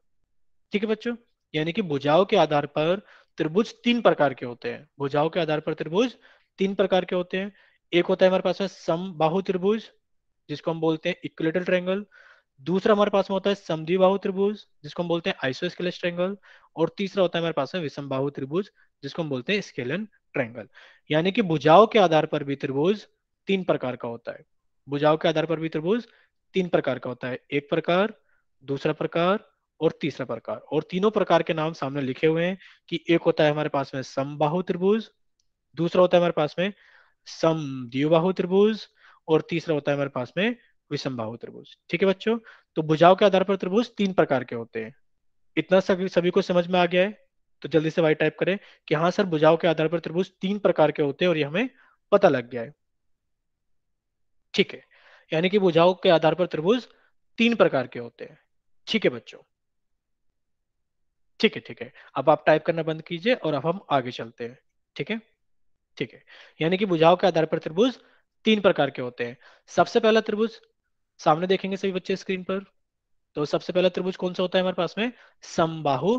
A: ठीक है बच्चों यानी कि भुजाओ के आधार पर त्रिभुज तीन प्रकार के होते हैं भुजाओ के आधार पर त्रिभुज तीन प्रकार के होते हैं एक होता है हमारे पास में समबाहु त्रिभुज जिसको हम बोलते हैं इक्विलेटरल ट्रायंगल दूसरा हमारे पास में होता है समद्विबाहु त्रिभुज जिसको हम बोलते हैं आइसोस्केलस ट्रायंगल और तीसरा होता है हमारे पास में विषमबाहु त्रिभुज जिसको हम बोलते हैं स्केलन ट्रायंगल यानी कि भुजाओ के आधार पर भी त्रिभुज तीन प्रकार का होता है भुजाओ के आधार पर भी त्रिभुज तीन प्रकार का होता है एक प्रकार दूसरा प्रकार और तीसरा प्रकार और तीनों प्रकार के नाम सामने लिखे हुए हैं कि एक होता है हमारे पास में समबाहु त्रिभुज दूसरा होता है हमारे पास में सम द्विबाहु त्रिभुज और तीसरा होता है हमारे पास में विषमबाहु त्रिभुज ठीक है बच्चों तो भुजाओं के आधार पर त्रिभुज तीन प्रकार के होते हैं इतना सभी सभी को समझ में आ गया है तो जल्दी से वाई टाइप करें कि हाँ सर भुजाओं के आधार पर त्रिभुज तीन प्रकार के होते हैं और ये हमें पता लग गया है ठीक है यानी कि भुजाओं के आधार पर त्रिभुज तीन प्रकार के होते हैं ठीक है बच्चों ठीक है ठीक है अब आप टाइप करना बंद कीजिए और अब हम आगे चलते हैं ठीक है ठीक है यानी कि बुझाव के आधार पर त्रिभुज तीन प्रकार के होते हैं सबसे पहला त्रिभुज सामने देखेंगे सभी बच्चे स्क्रीन पर तो सबसे पहला त्रिभुज कौन सा होता है हमारे पास में समबाहु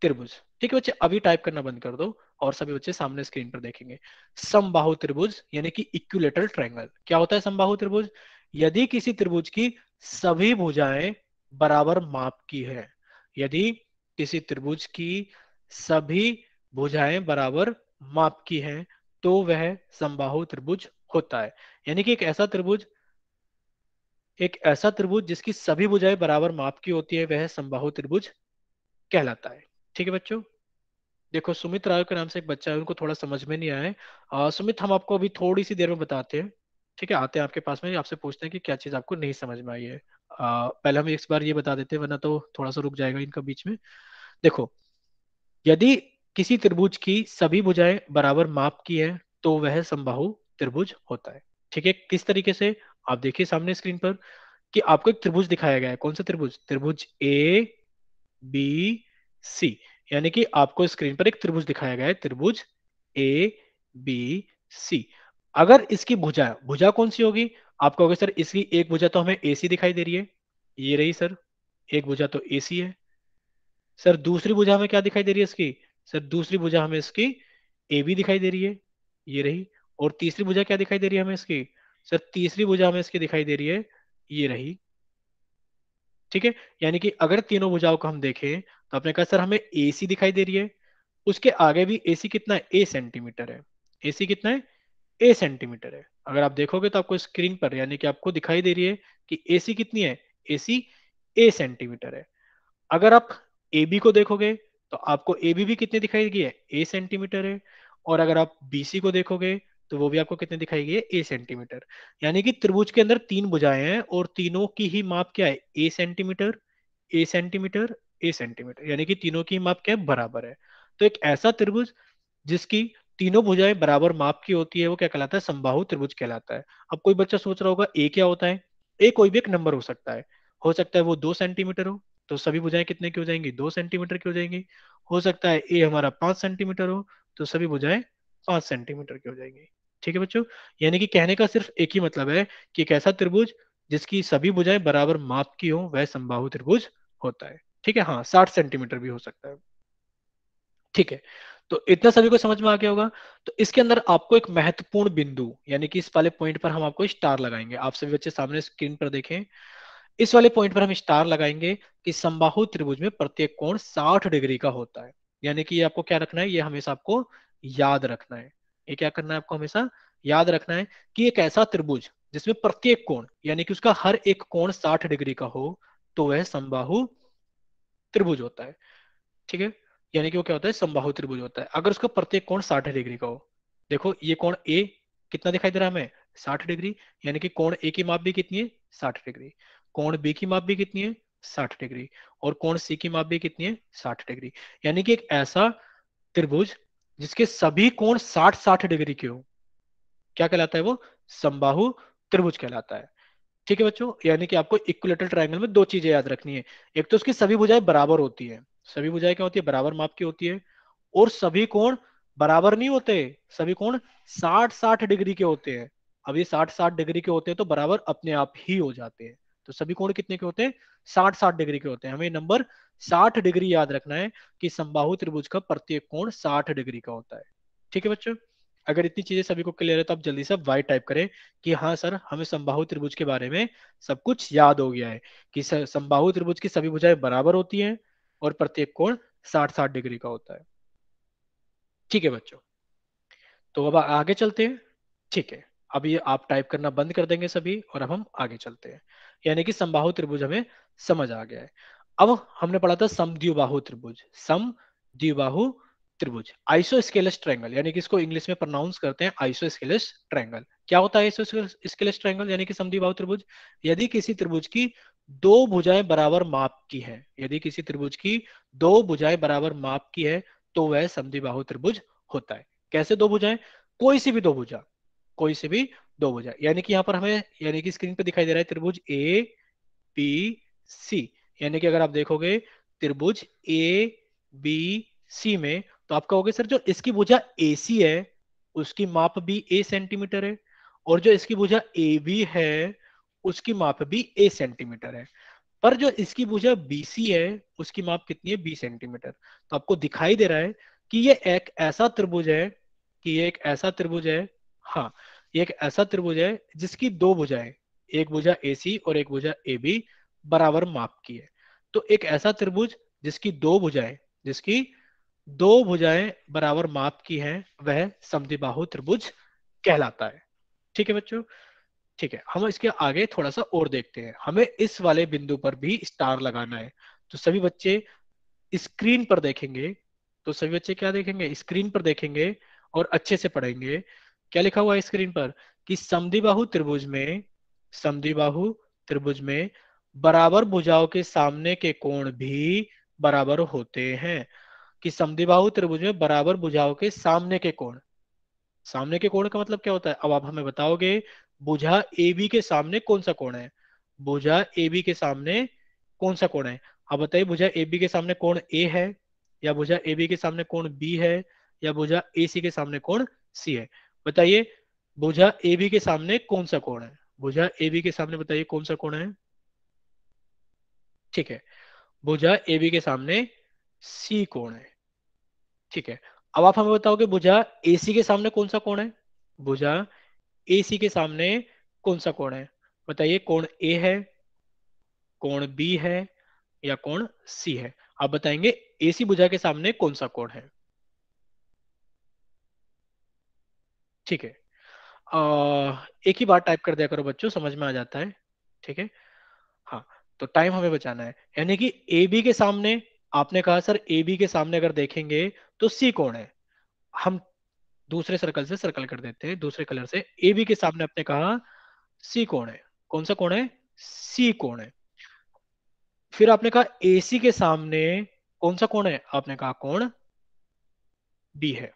A: त्रिभुज ठीक है बच्चे अभी टाइप करना बंद कर दो और सभी बच्चे सामने स्क्रीन पर देखेंगे समबाहु त्रिभुज यानी कि इक्यूलेटर ट्रायंगल क्या होता है समबाहु त्रिभुज यदि किसी त्रिभुज की सभी भुजाएं बराबर माप की है यदि किसी त्रिभुज की सभी भुजाएं बराबर माप की हैं तो वह समबाहु त्रिभुज होता है यानी कि एक ऐसा त्रिभुज एक ऐसा त्रिभुज जिसकी सभी भुजाएं बराबर माप की होती है वह समबाहु त्रिभुज कहलाता है ठीक है बच्चों देखो सुमित राय के नाम से एक बच्चा है उनको थोड़ा समझ में नहीं आया सुमित हम आपको अभी थोड़ी सी देर में बताते हैं ठीक है आते हैं आपके पास में आपसे पूछते हैं कि क्या चीज़ आपको नहीं समझ में आई है आ, पहले हम एक बार ये बता देते हैं वरना तो थोड़ा सा रुक जाएगा इनका बीच में देखो यदि किसी त्रिभुज की सभी भुजाएं बराबर माप की है तो वह समबाहु त्रिभुज होता है ठीक है किस तरीके से आप देखिए सामने स्क्रीन पर कि आपको एक त्रिभुज दिखाया गया है कौन सा त्रिभुज त्रिभुज ए बी सी यानी कि आपको स्क्रीन पर एक त्रिभुज दिखाया गया है त्रिभुज ए बी सी अगर इसकी भुजा भुजा कौन सी होगी आप कहोगे सर इसकी एक भुजा तो हमें एसी दिखाई दे रही है ये रही सर एक भुजा तो एसी है सर दूसरी भुजा हमें क्या दिखाई दे रही है इसकी सर दूसरी भुजा हमें इसकी ए बी दिखाई दे रही है ये रही और तीसरी भुजा क्या दिखाई दे रही है हमें इसकी सर तीसरी भुजा हमें इसकी दिखाई दे रही है ये रही ठीक है यानी कि अगर तीनों भुजाओं को हम देखें तो आपने कहा सर हमें ए सी दिखाई दे रही है उसके आगे भी ए कितना है ए सेंटीमीटर है ए कितना है ए सेंटीमीटर है अगर आप देखोगे तो आपको स्क्रीन पर यानी कि आपको दिखाई दे रही है कि ए सी कितनी है ए सी ए सेंटीमीटर है अगर आप ए बी को देखोगे तो आपको ए बी भी कितनी दिखाई गई है ए सेंटीमीटर है और अगर आप बी सी को देखोगे तो वो भी आपको कितनी दिखाई गई है ए सेंटीमीटर यानी कि त्रिभुज के अंदर तीन भुजाएं हैं और तीनों की ही माप क्या है a centimetre a centimetre a centimetre यानी कि तीनों की माप क्या है बराबर है तो एक ऐसा त्रिभुज जिसकी तीनों भुजाएं बराबर माप की होती है वो क्या कहलाता है संबाहु त्रिभुज कहलाता है अब कोई बच्चा सोच रहा होगा ए क्या होता है ए कोई भी एक नंबर हो सकता है हो सकता है वो दो सेंटीमीटर हो तो सभी भुजाएं कितने की हो जाएंगी दो सेंटीमीटर की हो जाएंगी हो सकता है ए हमारा पांच सेंटीमीटर हो तो सभी भुजाएं पांच सेंटीमीटर की हो जाएंगी ठीक है बच्चों यानी कि कहने का सिर्फ एक ही मतलब है कि एक ऐसा त्रिभुज जिसकी सभी भुजाएं बराबर माप की हो वह संबाहु त्रिभुज होता है ठीक है हाँ साठ सेंटीमीटर भी हो सकता है ठीक है तो इतना सभी को समझ में आ गया होगा तो इसके अंदर आपको एक महत्वपूर्ण बिंदु यानी कि इस वाले पॉइंट पर हम आपको स्टार लगाएंगे आप सभी बच्चे सामने स्क्रीन पर देखें इस वाले पॉइंट पर हम स्टार लगाएंगे कि संबाहु त्रिभुज में प्रत्येक कोण 60 डिग्री का होता है यानी कि ये आपको क्या रखना है ये हमेशा आपको याद रखना है ये क्या करना है आपको हमेशा याद रखना है कि एक ऐसा त्रिभुज जिसमें प्रत्येक कोण यानी कि उसका हर एक कोण 60 डिग्री का हो तो वह संबाहु त्रिभुज होता है ठीक है यानी कि वो क्या होता है संबाहु त्रिभुज होता है अगर उसका प्रत्येक कोण साठ डिग्री का हो देखो ये कोण ए कितना दिखाई दे रहा है हमें साठ डिग्री यानी कि कोण ए की माप भी कितनी है साठ डिग्री कोण बी की माप भी कितनी है साठ डिग्री और कोण सी की माप भी कितनी है साठ डिग्री यानी कि एक ऐसा त्रिभुज जिसके सभी कोण साठ साठ डिग्री के हो क्या कहलाता है वो संबाहु त्रिभुज कहलाता है ठीक है बच्चों यानी कि आपको इक्वलेटर ट्रायंगल में दो चीजें याद रखनी है एक तो उसकी सभी भुजाएं बराबर होती है सभी भुजाएं क्या होती है बराबर माप की होती है और सभी कोण बराबर नहीं होते सभी कोण 60 60 डिग्री के होते हैं अब ये 60 60 डिग्री के होते हैं तो बराबर अपने आप ही हो जाते हैं तो सभी कोण कितने के होते हैं 60 60 डिग्री के होते हैं हमें नंबर 60 डिग्री याद रखना है कि संबाहु त्रिभुज का प्रत्येक कोण 60 डिग्री का होता है ठीक है बच्चों अगर इतनी चीजें सभी को क्लियर है तो आप जल्दी से वाई टाइप करें कि हाँ सर हमें संबाहु त्रिभुज के बारे में सब कुछ याद हो गया है कि संबाहु त्रिभुज की सभी भुजाएं बराबर होती हैं और प्रत्येक कोण साठ साठ डिग्री का होता है ठीक है बच्चों तो अब आगे चलते हैं ठीक है अब ये आप टाइप करना बंद कर देंगे सभी और अब हम आगे चलते हैं यानी कि समबाहु त्रिभुज हमें समझ आ गया है अब हमने पढ़ा था समद्विबाहु त्रिभुज सम द्विबाहु त्रिभुज आइसो स्केलेस ट्रैंगल यानी कि इसको इंग्लिश में प्रोनाउंस करते हैं आइसो स्केलेस ट्रैंगल क्या होता है आइसो स्केलेस ट्रैंगल यानी कि समद्विबाहु त्रिभुज यदि किसी त्रिभुज की दो भुजाएं बराबर माप की है यदि किसी त्रिभुज की दो भुजाएं बराबर माप की है तो वह समद्विबाहु त्रिभुज होता है कैसे दो भुजाएं कोई सी भी दो भुजा कोई सी भी दो भुजा यानी कि यहाँ पर हमें यानी कि स्क्रीन पर दिखाई दे रहा है त्रिभुज ए बी सी यानी कि अगर आप देखोगे त्रिभुज ए बी सी में तो आप कहोगे सर जो इसकी भुजा ए सी है उसकी माप भी ए सेंटीमीटर है और जो इसकी भुजा ए बी है उसकी माप भी ए सेंटीमीटर है पर जो इसकी भुजा BC है उसकी माप कितनी है बी सेंटीमीटर तो आपको दिखाई दे रहा है कि ये एक ऐसा त्रिभुज है कि ये एक ऐसा त्रिभुज है हाँ ये एक ऐसा त्रिभुज है जिसकी दो भुजाएं एक भुजा ए और एक भुजा ए बराबर माप की है तो एक ऐसा त्रिभुज जिसकी दो भुजाएं जिसकी दो भुजाएं बराबर माप की हैं वह समद्विबाहु त्रिभुज कहलाता है ठीक है बच्चों ठीक है हम इसके आगे थोड़ा सा और देखते हैं हमें इस वाले बिंदु पर भी स्टार लगाना है तो सभी बच्चे स्क्रीन पर देखेंगे तो सभी बच्चे क्या देखेंगे स्क्रीन पर देखेंगे और अच्छे से पढ़ेंगे क्या लिखा हुआ है स्क्रीन पर कि समदिबाहु त्रिभुज में समदिबाहु त्रिभुज में बराबर भुजाओं के सामने के कोण भी बराबर होते हैं कि समदिबाहु त्रिभुज में बराबर भुजाओं के सामने के कोण सामने के कोण का मतलब क्या होता है अब आप हमें बताओगे बुझा ए बी के सामने कौन सा कोण है बुझा ए बी के सामने कौन सा कोण है आप बताइए बुझा ए बी के सामने कोण ए है या बुझा ए बी के सामने कोण बी है या बुझा ए सी के सामने कोण सी है बताइए बुझा ए बी के सामने कौन सा कोण है बुझा ए बी के सामने बताइए कौन सा कोण है ठीक है बुझा ए बी के सामने सी कोण है ठीक है अब आप हमें बताओगे बुझा ए सी के सामने कौन सा कोण है बुझा ए सी के सामने कौन सा कोण है बताइए कोण ए है कोण बी है या कोण सी है आप बताएंगे ए सी भुजा के सामने कौन सा कोण है ठीक है आ, एक ही बार टाइप कर दिया करो बच्चों समझ में आ जाता है ठीक है हाँ तो टाइम हमें बचाना है यानी कि ए बी के सामने आपने कहा सर ए बी के सामने अगर देखेंगे तो सी कोण है हम दूसरे सर्कल से सर्कल कर देते हैं दूसरे कलर से ए बी के सामने आपने कहा सी कोण है कौन सा कोण है सी कोण है फिर आपने कहा ए सी के सामने कौन सा कोण है आपने कहा कोण बी है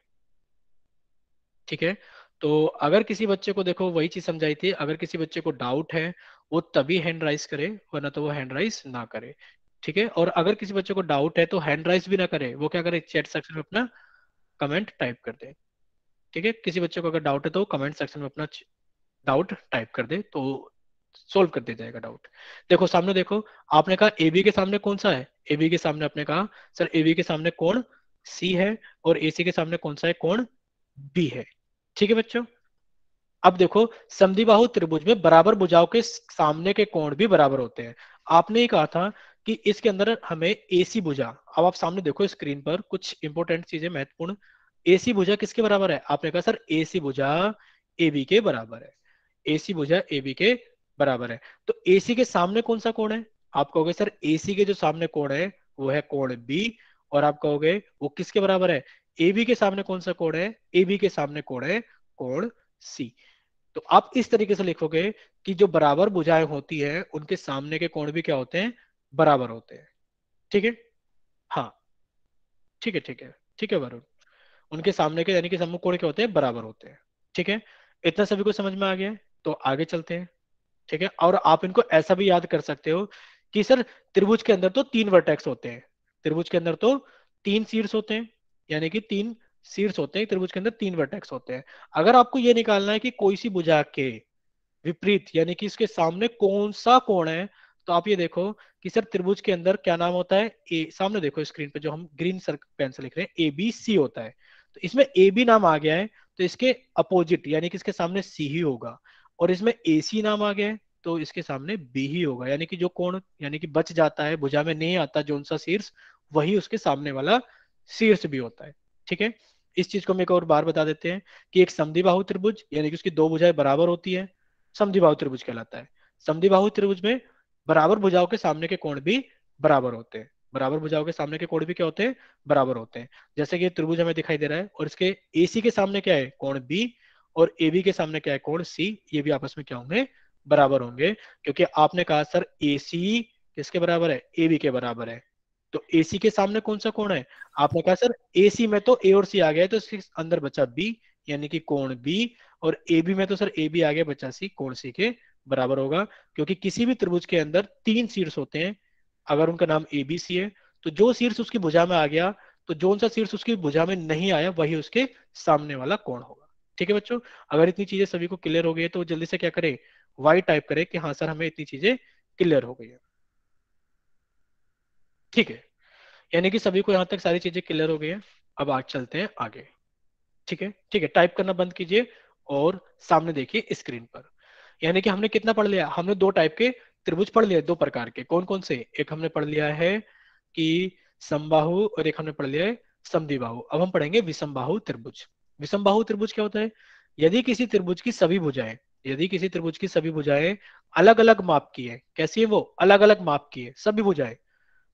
A: ठीक है तो अगर किसी बच्चे को देखो वही चीज समझाई थी अगर किसी बच्चे को डाउट है वो तभी हैंड राइज करे वरना तो वो हैंड राइज ना करे ठीक है और अगर किसी बच्चे को डाउट है तो हैंड राइज भी ना करे वो क्या करे चैट सेक्शन में अपना कमेंट टाइप कर दे ठीक है किसी बच्चे को अगर डाउट है तो कमेंट सेक्शन में अपना डाउट टाइप कर दे तो सोल्व कर दिया जाएगा डाउट देखो सामने देखो आपने कहा ए बी के सामने कौन सा है ए बी के सामने आपने कहा सर ए बी के सामने कौन सी है और ए सी के सामने कौन सा है कौन बी है ठीक है बच्चों अब देखो समधिबाहु त्रिभुज में बराबर बुझाव के सामने के कोण भी बराबर होते हैं आपने ही कहा था कि इसके अंदर हमें एसी बुझा अब आप सामने देखो स्क्रीन पर कुछ इंपोर्टेंट चीजें महत्वपूर्ण एसी भुजा किसके बराबर है आपने कहा सर एसी भुजा एबी के बराबर है एसी भुजा एबी के बराबर है तो एसी के सामने कौन सा कोण है आप कहोगे सर एसी के जो सामने कोण है वो है कोण बी और आप कहोगे वो किसके बराबर है एबी के सामने कौन सा कोण है एबी के सामने कोण है कोण सी तो आप इस तरीके से लिखोगे कि जो बराबर बुझाएं होती है उनके सामने के कोण भी क्या होते हैं बराबर होते हैं ठीक है हाँ ठीक है ठीक है ठीक है वरुण उनके सामने के यानी कि कोण क्या होते हैं बराबर होते हैं ठीक है इतना सभी को समझ में आ गया तो आगे चलते हैं ठीक है और आप इनको ऐसा भी याद कर सकते हो कि सर त्रिभुज के अंदर तो तीन वर्टेक्स होते हैं त्रिभुज के अंदर तो तीन शीर्ष होते हैं यानी कि तीन शीर्ष होते हैं त्रिभुज के अंदर तीन वर्टेक्स होते हैं अगर आपको ये निकालना है कि कोई सी बुझा के विपरीत यानी कि इसके सामने कौन सा कोण है तो आप ये देखो कि सर त्रिभुज के अंदर क्या नाम होता है ए सामने देखो स्क्रीन पे जो हम ग्रीन पेन से लिख रहे हैं ए बी सी होता है इसमें ए बी नाम आ गया है तो इसके अपोजिट यानी कि इसके सामने सी ही होगा और इसमें ए सी नाम आ गया है तो इसके सामने बी ही होगा यानी कि जो कोण यानी कि बच जाता है भुजा में नहीं आता जो सा शीर्ष वही उसके सामने वाला शीर्ष भी होता है ठीक है इस चीज को हम एक और बार बता देते हैं कि एक समधिबाहु त्रिभुज यानी कि उसकी दो भुजाएं बराबर होती है समधिबाहु त्रिभुज कहलाता है समधिबाहु त्रिभुज में बराबर भुजाओं के सामने के कोण भी बराबर होते हैं बराबर भुजाओं के सामने के कोण भी क्या होते हैं बराबर होते हैं जैसे कि त्रिभुज हमें दिखाई दे रहा है और इसके एसी के सामने क्या है कोण बी और ए बी के सामने क्या है कोण सी ये भी आपस में क्या होंगे बराबर होंगे क्योंकि आपने कहा सर ए सी किसके बराबर है ए बी के बराबर है तो ए के सामने कौन सा कोण है आपने कहा सर ए सी में तो ए और सी आ गया है तो इसके अंदर बचा बी यानी कि कोण बी और ए बी में तो सर ए बी आ गया बचा सी कोण सी के बराबर होगा क्योंकि किसी भी त्रिभुज के अंदर तीन सीट्स होते हैं अगर उनका नाम ए बी सी है तो जो शीर्ष उसकी भुजा में आ गया तो जो सा शीर्ष उसकी भुजा में नहीं आया वही उसके सामने वाला कोण होगा ठीक है बच्चों अगर इतनी चीजें सभी को क्लियर हो गई है तो जल्दी से क्या करें वाई टाइप करें कि हाँ सर हमें इतनी चीजें क्लियर हो गई है ठीक है यानी कि सभी को यहाँ तक सारी चीजें क्लियर हो गई है अब आज चलते हैं आगे ठीक है ठीक है टाइप करना बंद कीजिए और सामने देखिए स्क्रीन पर यानी कि हमने कितना पढ़ लिया हमने दो टाइप के त्रिभुज पढ़ लिया दो प्रकार के कौन कौन से एक हमने पढ़ लिया है कि समबाहु और एक हमने पढ़ लिया है समद्विबाहु अब हम पढ़ेंगे विषमबाहु त्रिभुज विषमबाहु त्रिभुज क्या होता है यदि किसी त्रिभुज की सभी भुजाएं यदि किसी त्रिभुज की सभी भुजाएं अलग अलग माप की है कैसी है वो अलग अलग माप की है सभी भुजाएं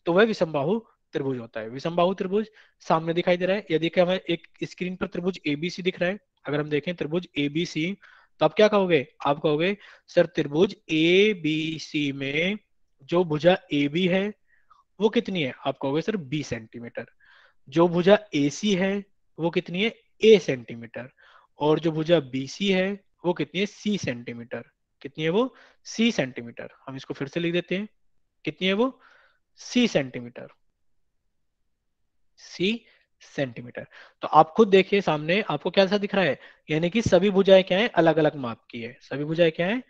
A: तो वह विषमबाहु त्रिभुज होता है विषमबाहु त्रिभुज सामने दिखाई दे रहा है यदि हमें एक स्क्रीन पर त्रिभुज एबीसी दिख रहा है अगर हम देखें त्रिभुज एबीसी तो आप क्या कहोगे आप कहोगे सर त्रिभुज ए बी सी में जो भुजा ए बी है वो कितनी है आप कहोगे सर बी सेंटीमीटर जो भुजा ए सी है वो कितनी है ए सेंटीमीटर और जो भुजा बी सी है वो कितनी है सी सेंटीमीटर कितनी है वो सी सेंटीमीटर हम इसको फिर से लिख देते हैं कितनी है वो सी सेंटीमीटर सी सेंटीमीटर तो आप खुद देखिए सामने आपको क्या सा दिख रहा है यानी कि सभी भुजाएं क्या है अलग अलग माप की है सभी भुजाएं क्या है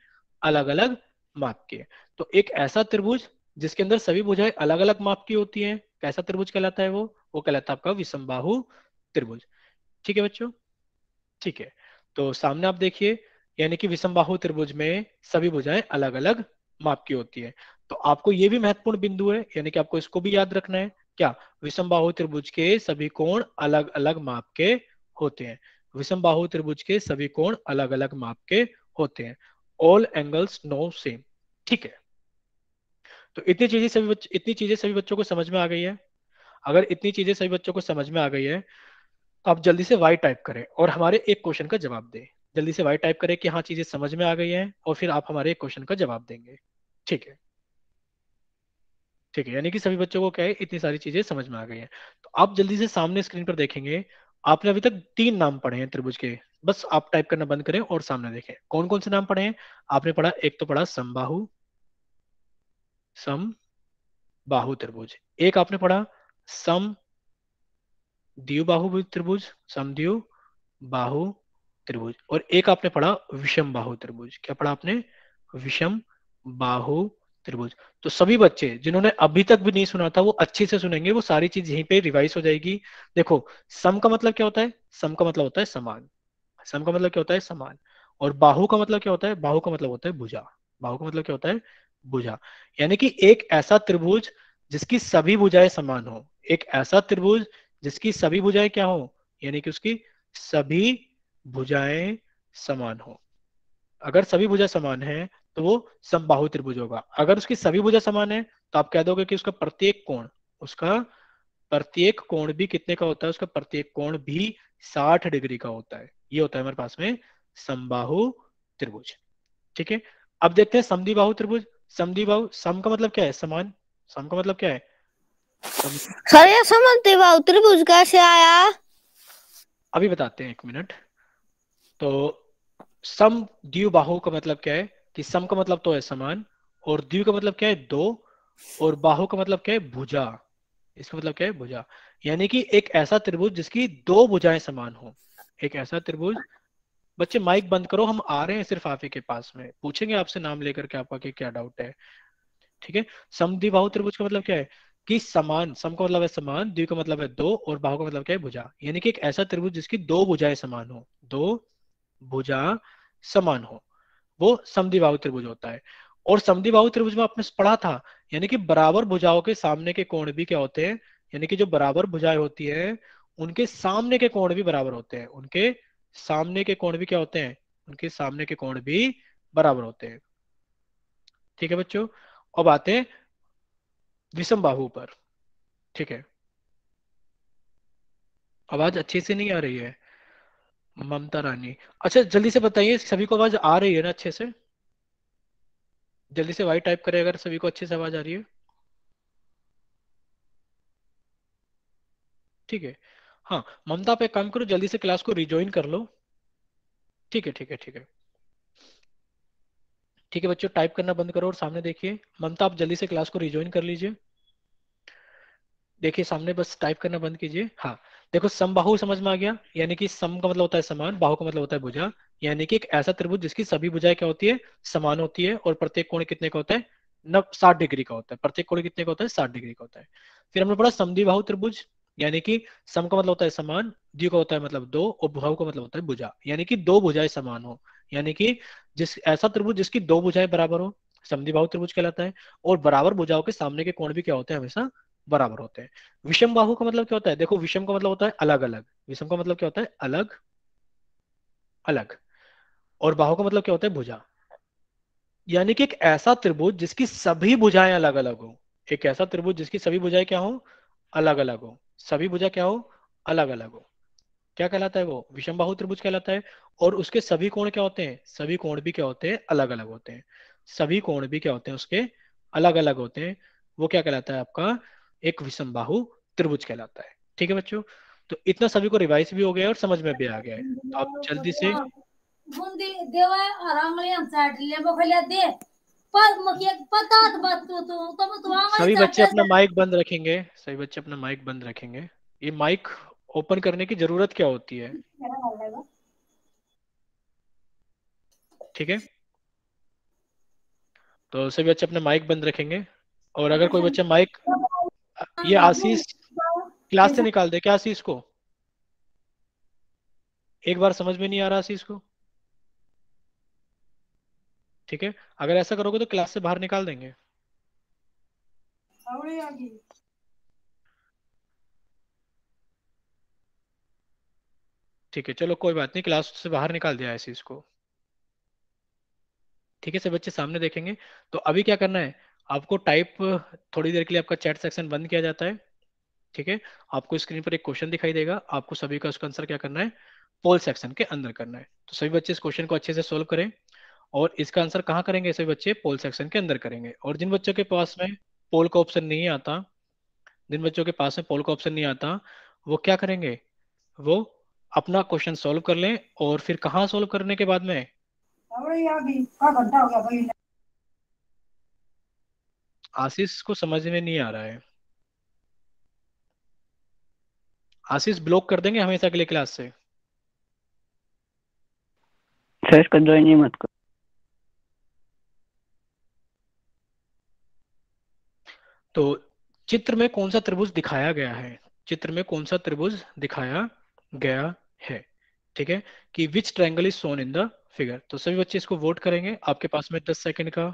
A: अलग अलग माप की है तो एक ऐसा त्रिभुज जिसके अंदर सभी भुजाएं अलग अलग माप की होती है कैसा त्रिभुज कहलाता है वो वो कहलाता है आपका विषमबाहु त्रिभुज ठीक है बच्चों ठीक है तो सामने आप देखिए यानी कि विषमबाहु त्रिभुज में सभी भुजाएं अलग अलग माप की होती है तो आपको ये भी महत्वपूर्ण बिंदु है यानी कि आपको इसको भी याद रखना है क्या विषम बाहु त्रिभुज के सभी कोण अलग अलग माप के होते हैं विषम बाहु त्रिभुज के सभी कोण अलग अलग माप के होते हैं ऑल एंगल्स नो सेम ठीक है तो इतनी चीजें सभी बच्च, इतनी चीजें सभी बच्चों को समझ में आ गई है अगर इतनी चीजें सभी बच्चों को समझ में आ गई है तो आप जल्दी से वाई टाइप करें और हमारे एक क्वेश्चन का जवाब दें जल्दी से वाई टाइप करें कि हाँ चीजें समझ में आ गई हैं और फिर आप हमारे एक क्वेश्चन का जवाब देंगे ठीक है ठीक है यानी कि सभी बच्चों को क्या है इतनी सारी चीजें समझ में आ गई हैं तो आप जल्दी से सामने स्क्रीन पर देखेंगे आपने अभी तक तीन नाम पढ़े हैं त्रिभुज के बस आप टाइप करना बंद करें और सामने देखें कौन कौन से नाम पढ़े हैं आपने पढ़ा एक तो पढ़ा समबाहु सम बाहु त्रिभुज एक आपने पढ़ा सम दियु बाहु त्रिभुज समद्यु बाहु त्रिभुज और एक आपने पढ़ा विषम बाहु त्रिभुज क्या पढ़ा आपने विषम बाहु त्रिभुज तो सभी बच्चे जिन्होंने अभी तक भी नहीं सुना था वो अच्छे से सुनेंगे वो सारी चीज यहीं पे रिवाइज हो जाएगी देखो सम का मतलब क्या होता है सम का मतलब होता है समान सम का मतलब क्या होता है समान और बाहु का मतलब क्या होता है बाहु का मतलब होता है भुजा बाहु का मतलब क्या होता है भुजा यानी कि एक ऐसा त्रिभुज जिसकी सभी भुजाएं समान हो एक ऐसा त्रिभुज जिसकी सभी भुजाएं क्या हो यानी कि उसकी सभी भुजाएं समान हो अगर सभी भुजा समान है तो वो समबाहु त्रिभुज होगा अगर उसकी सभी भुजा समान है तो आप कह दोगे कि उसका प्रत्येक कोण उसका प्रत्येक कोण भी कितने का होता है उसका प्रत्येक कोण भी 60 डिग्री का होता है ये होता है हमारे पास में समबाहु त्रिभुज ठीक है अब देखते हैं समदिबाहु त्रिभुज समदिबाहु सम का मतलब क्या है समान सम का मतलब क्या है सर ये त्रिभुज कैसे आया अभी बताते हैं एक मिनट तो सम बाहु का मतलब क्या है कि सम का मतलब तो है समान और द्वि का मतलब क्या है दो और बाहु का मतलब क्या है भुजा इसका मतलब क्या है भुजा यानी कि एक ऐसा त्रिभुज जिसकी दो भुजाएं समान हो एक ऐसा त्रिभुज बच्चे माइक बंद करो हम आ रहे हैं सिर्फ आप के पास में पूछेंगे आपसे नाम लेकर के आपका क्या डाउट है ठीक है समद्विबाहु त्रिभुज का मतलब क्या है कि समान सम का मतलब है समान द्वि का मतलब है दो और बाहु का मतलब क्या है भुजा यानी कि एक ऐसा त्रिभुज जिसकी दो भुजाएं समान हो दो भुजा समान हो वो बाहु त्रिभुज होता है और बाहु त्रिभुज में आपने पढ़ा था यानी कि बराबर भुजाओं के सामने के कोण भी क्या होते हैं यानी कि जो बराबर भुजाएं होती है उनके सामने के कोण भी बराबर होते हैं उनके सामने के कोण भी क्या होते हैं उनके सामने के कोण भी बराबर होते हैं ठीक है बच्चों अब आते हैं विषम बाहु पर ठीक है आवाज अच्छे से नहीं आ रही है ममता रानी अच्छा जल्दी से बताइए सभी को आवाज आ रही है ना अच्छे से जल्दी से वाई टाइप करें अगर सभी को अच्छे से आवाज आ रही है ठीक है हाँ ममता पे काम करो जल्दी से क्लास को रिज्वाइन कर लो ठीक है ठीक है ठीक है ठीक है बच्चों टाइप करना बंद करो और सामने देखिए ममता आप जल्दी से क्लास को रिज्वाइन कर लीजिए देखिए सामने बस टाइप करना बंद कीजिए हाँ देखो समबाहु समझ में आ गया यानी कि सम का मतलब होता है समान बाहु का मतलब होता है भुजा यानी कि एक ऐसा त्रिभुज जिसकी सभी भुजाएं क्या होती है समान होती है और प्रत्येक कोण कितने का होता है नब साठ डिग्री का होता है प्रत्येक कोण कितने का होता है साठ डिग्री का होता है फिर हमने पढ़ा समद्विबाहु त्रिभुज यानी कि सम का मतलब होता है समान द्वि का होता है मतलब दो और भुहाऊ का मतलब होता है भुजा यानी कि दो भुजाएं समान हो यानी कि जिस ऐसा त्रिभुज जिसकी दो भुजाएं बराबर हो समद्विबाहु त्रिभुज कहलाता है और बराबर भुजाओं के सामने के कोण भी क्या होते हैं हमेशा बराबर होते हैं विषम बाहु का मतलब क्या होता है देखो विषम का मतलब होता है अलग अलग विषम का मतलब क्या होता है अलग अलग और बाहु का मतलब क्या होता है भुजा यानी कि एक ऐसा त्रिभुज जिसकी सभी भुजाएं अलग अलग हो एक ऐसा त्रिभुज जिसकी सभी भुजाएं क्या हो अलग अलग हो सभी भुजा क्या हो अलग अलग हो क्या कहलाता है वो विषम बाहु त्रिभुज कहलाता है और उसके सभी कोण क्या होते हैं सभी कोण भी क्या होते हैं अलग अलग होते हैं सभी कोण भी क्या होते हैं उसके अलग अलग होते हैं वो क्या कहलाता है आपका एक विषमबाहु त्रिभुज कहलाता है ठीक है बच्चों तो इतना सभी को रिवाइज भी हो गया और समझ में भी आ गया है तो आप जल्दी से सभी तो बच्चे अपना माइक बंद रखेंगे सभी बच्चे अपना माइक बंद रखेंगे ये माइक ओपन करने की जरूरत क्या होती है ठीक है तो सभी बच्चे अपना माइक बंद रखेंगे और अगर कोई बच्चा माइक ये हाँ, आशीष क्लास से निकाल दे क्या आशीष को एक बार समझ में नहीं आ रहा आशीष को ठीक है अगर ऐसा करोगे तो क्लास से बाहर निकाल देंगे ठीक है चलो कोई बात नहीं क्लास से बाहर निकाल दिया आशीष को ठीक है सब बच्चे सामने देखेंगे तो अभी क्या करना है आपको टाइप थोड़ी देर के लिए आपका चैट सेक्शन बंद किया जाता है ठीक है आपको स्क्रीन पर एक क्वेश्चन दिखाई देगा आपको सभी का उसका आंसर क्या करना है पोल सेक्शन के अंदर करना है तो सभी बच्चे इस क्वेश्चन को अच्छे से सोल्व करें और इसका आंसर कहाँ करेंगे सभी बच्चे पोल सेक्शन के अंदर करेंगे और जिन बच्चों के पास में पोल का ऑप्शन नहीं आता जिन बच्चों के पास में पोल का ऑप्शन नहीं आता वो क्या करेंगे वो अपना क्वेश्चन सोल्व कर लें और फिर कहाँ सोल्व करने के बाद में आशीष को समझ में नहीं आ रहा है आशीष ब्लॉक कर देंगे हमेशा के लिए क्लास से सर ज्वाइन मत कर तो चित्र में कौन सा त्रिभुज दिखाया गया है चित्र में कौन सा त्रिभुज दिखाया गया है ठीक है कि which triangle is shown in the figure तो सभी बच्चे इसको वोट करेंगे आपके पास में दस सेकंड का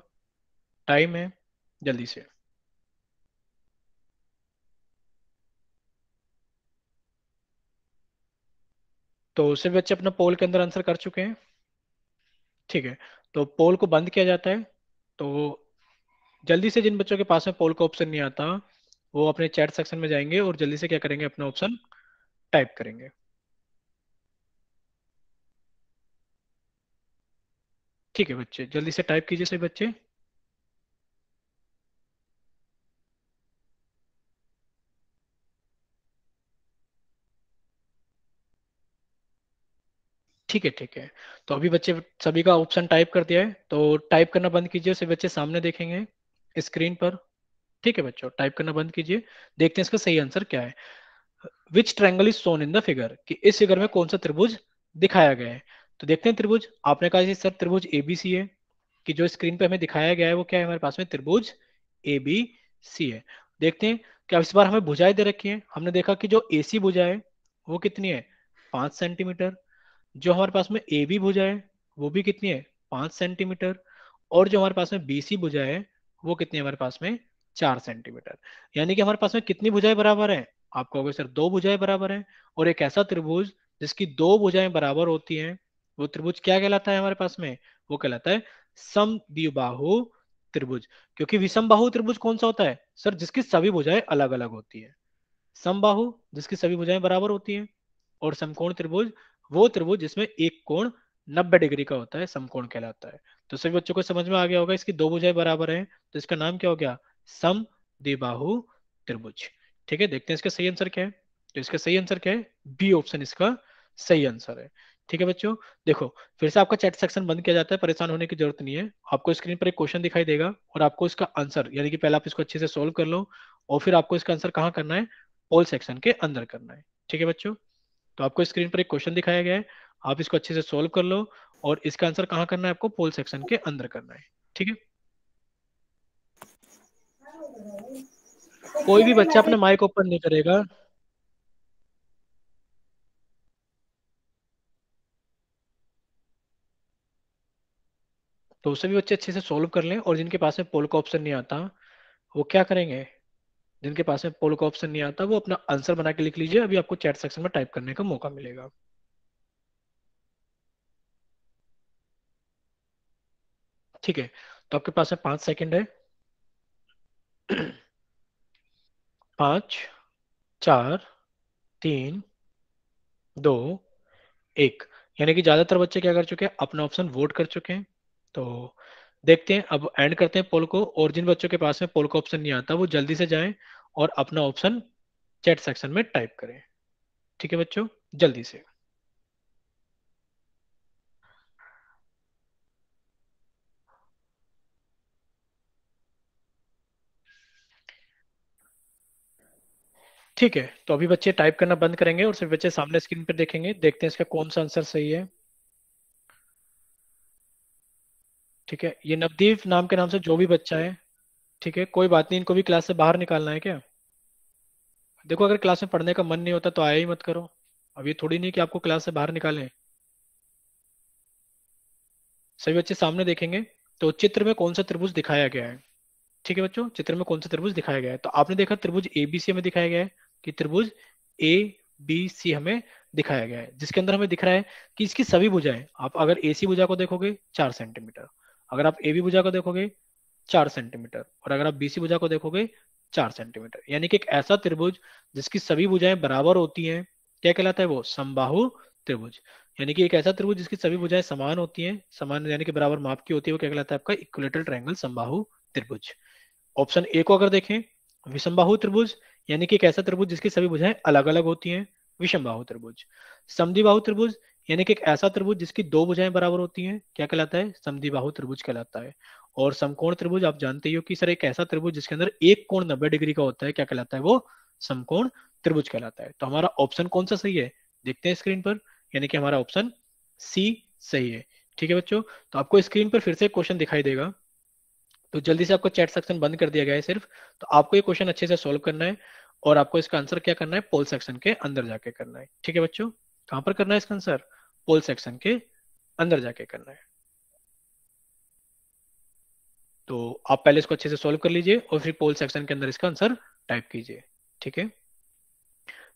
A: टाइम है जल्दी से तो सिर्फ बच्चे अपना पोल के अंदर आंसर कर चुके हैं ठीक है तो पोल को बंद किया जाता है तो जल्दी से जिन बच्चों के पास में पोल का ऑप्शन नहीं आता वो अपने चैट सेक्शन में जाएंगे और जल्दी से क्या करेंगे अपना ऑप्शन टाइप करेंगे ठीक है बच्चे जल्दी से टाइप कीजिए सभी बच्चे ठीक है ठीक है तो अभी बच्चे सभी का ऑप्शन टाइप कर दिया है तो टाइप करना बंद कीजिए सभी बच्चे सामने देखेंगे स्क्रीन पर ठीक है बच्चों टाइप करना बंद कीजिए देखते हैं इसका सही आंसर क्या है which triangle is shown in the figure कि इस फिगर में कौन सा त्रिभुज दिखाया गया है तो देखते हैं त्रिभुज आपने कहा सर त्रिभुज एबीसी है कि जो स्क्रीन पर हमें दिखाया गया है वो क्या है हमारे पास में त्रिभुज ए बी सी है देखते हैं क्या इस बार हमें भुजाएं दे रखी है हमने देखा कि जो ए सी भुजा है वो कितनी है पांच सेंटीमीटर जो हमारे पास में ए बी भुजा है वो भी कितनी है पांच सेंटीमीटर और जो हमारे पास में बी सी भुजा है वो कितनी है हमारे पास में चार सेंटीमीटर यानी कि हमारे पास में कितनी भुजाएं बराबर है आप कहोगे सर दो भुजाएं बराबर है और एक ऐसा त्रिभुज जिसकी दो भुजाएं बराबर होती है वो त्रिभुज क्या कहलाता है हमारे पास में वो कहलाता है सम त्रिभुज क्योंकि विषम बाहु त्रिभुज कौन सा होता है सर जिसकी सभी भुजाएं अलग अलग होती है समबाहु जिसकी सभी भुजाएं बराबर होती हैं और समकोण त्रिभुज वो त्रिभुज जिसमें एक कोण नब्बे डिग्री का होता है समकोण कहलाता है तो सभी बच्चों को समझ में आ गया होगा इसकी दो भुजाएं बराबर हैं तो इसका नाम क्या हो गया सम द्विबाहु त्रिभुज ठीक है देखते हैं इसका सही आंसर क्या है तो इसका सही आंसर क्या है बी ऑप्शन इसका सही आंसर है ठीक है बच्चों देखो फिर से आपका चैट सेक्शन बंद किया जाता है परेशान होने की जरूरत नहीं है आपको स्क्रीन पर एक क्वेश्चन दिखाई देगा और आपको इसका आंसर यानी कि पहले आप इसको अच्छे से सोल्व कर लो और फिर आपको इसका आंसर कहाँ करना है पोल सेक्शन के अंदर करना है ठीक है बच्चों तो आपको स्क्रीन पर एक क्वेश्चन दिखाया गया है आप इसको अच्छे से सोल्व कर लो और इसका आंसर कहाँ करना है आपको पोल सेक्शन के अंदर करना है ठीक है कोई भी बच्चा अपने माइक ओपन नहीं करेगा तो उसे भी बच्चे अच्छे से सोल्व कर लें और जिनके पास में पोल का ऑप्शन नहीं आता वो क्या करेंगे जिनके पास में पोल का ऑप्शन नहीं आता वो अपना आंसर बना के लिख लीजिए अभी आपको चैट सेक्शन में टाइप करने का मौका मिलेगा ठीक है तो आपके पास में पांच सेकंड है पांच चार तीन दो एक यानी कि ज्यादातर बच्चे क्या कर चुके हैं अपना ऑप्शन वोट कर चुके हैं तो देखते हैं अब एंड करते हैं पोल को और जिन बच्चों के पास में पोल का ऑप्शन नहीं आता वो जल्दी से जाएं और अपना ऑप्शन चैट सेक्शन में टाइप करें ठीक है बच्चों जल्दी से ठीक है तो अभी बच्चे टाइप करना बंद करेंगे और सभी बच्चे सामने स्क्रीन पर देखेंगे देखते हैं इसका कौन सा आंसर सही है ठीक है ये नवदीप नाम के नाम से जो भी बच्चा है ठीक है कोई बात नहीं इनको भी क्लास से बाहर निकालना है क्या देखो अगर क्लास में पढ़ने का मन नहीं होता तो आया ही मत करो अब ये थोड़ी नहीं कि आपको क्लास से बाहर निकालें सभी बच्चे सामने देखेंगे तो चित्र में कौन सा त्रिभुज दिखाया गया है ठीक है बच्चों चित्र में कौन सा त्रिभुज दिखाया गया है तो आपने देखा त्रिभुज ए बी सी हमें दिखाया गया है कि त्रिभुज ए बी सी हमें दिखाया गया है जिसके अंदर हमें दिख रहा है कि इसकी सभी भुजाएं आप अगर ए सी भुजा को देखोगे चार सेंटीमीटर अगर आप ए बी भुजा को देखोगे चार सेंटीमीटर और अगर आप बीसी भुजा को देखोगे चार सेंटीमीटर यानी कि एक ऐसा त्रिभुज जिसकी सभी भुजाएं बराबर होती हैं क्या कहलाता है वो समबाहु त्रिभुज यानी कि एक ऐसा त्रिभुज जिसकी सभी भुजाएं समान होती हैं समान यानी कि बराबर माप की होती है वो क्या कहलाता है आपका इक्वलेटर ट्रायंगल समबाहु त्रिभुज ऑप्शन ए को अगर देखें विषमबाहु त्रिभुज यानी कि एक ऐसा त्रिभुज जिसकी सभी भुजाएं अलग अलग होती हैं विषमबाहु त्रिभुज समद्विबाहु त्रिभुज यानी कि एक ऐसा त्रिभुज जिसकी दो भुजाएं बराबर होती हैं क्या कहलाता है समद्विबाहु त्रिभुज कहलाता है और समकोण त्रिभुज आप जानते ही हो कि सर एक ऐसा त्रिभुज जिसके अंदर एक कोण नब्बे डिग्री का होता है क्या कहलाता है वो समकोण त्रिभुज कहलाता है तो हमारा ऑप्शन कौन सा सही है देखते हैं स्क्रीन पर यानी कि हमारा ऑप्शन सी सही है ठीक है बच्चों तो आपको स्क्रीन पर फिर से क्वेश्चन दिखाई देगा तो जल्दी से आपको चैट सेक्शन बंद कर दिया गया है सिर्फ तो आपको ये क्वेश्चन अच्छे से सॉल्व करना है और आपको इसका आंसर क्या करना है पोल सेक्शन के अंदर जाके करना है ठीक है बच्चों कहां पर करना है इसका आंसर पोल सेक्शन के अंदर जाके करना है तो आप पहले इसको अच्छे से सॉल्व कर लीजिए और फिर पोल सेक्शन के अंदर इसका आंसर टाइप कीजिए ठीक है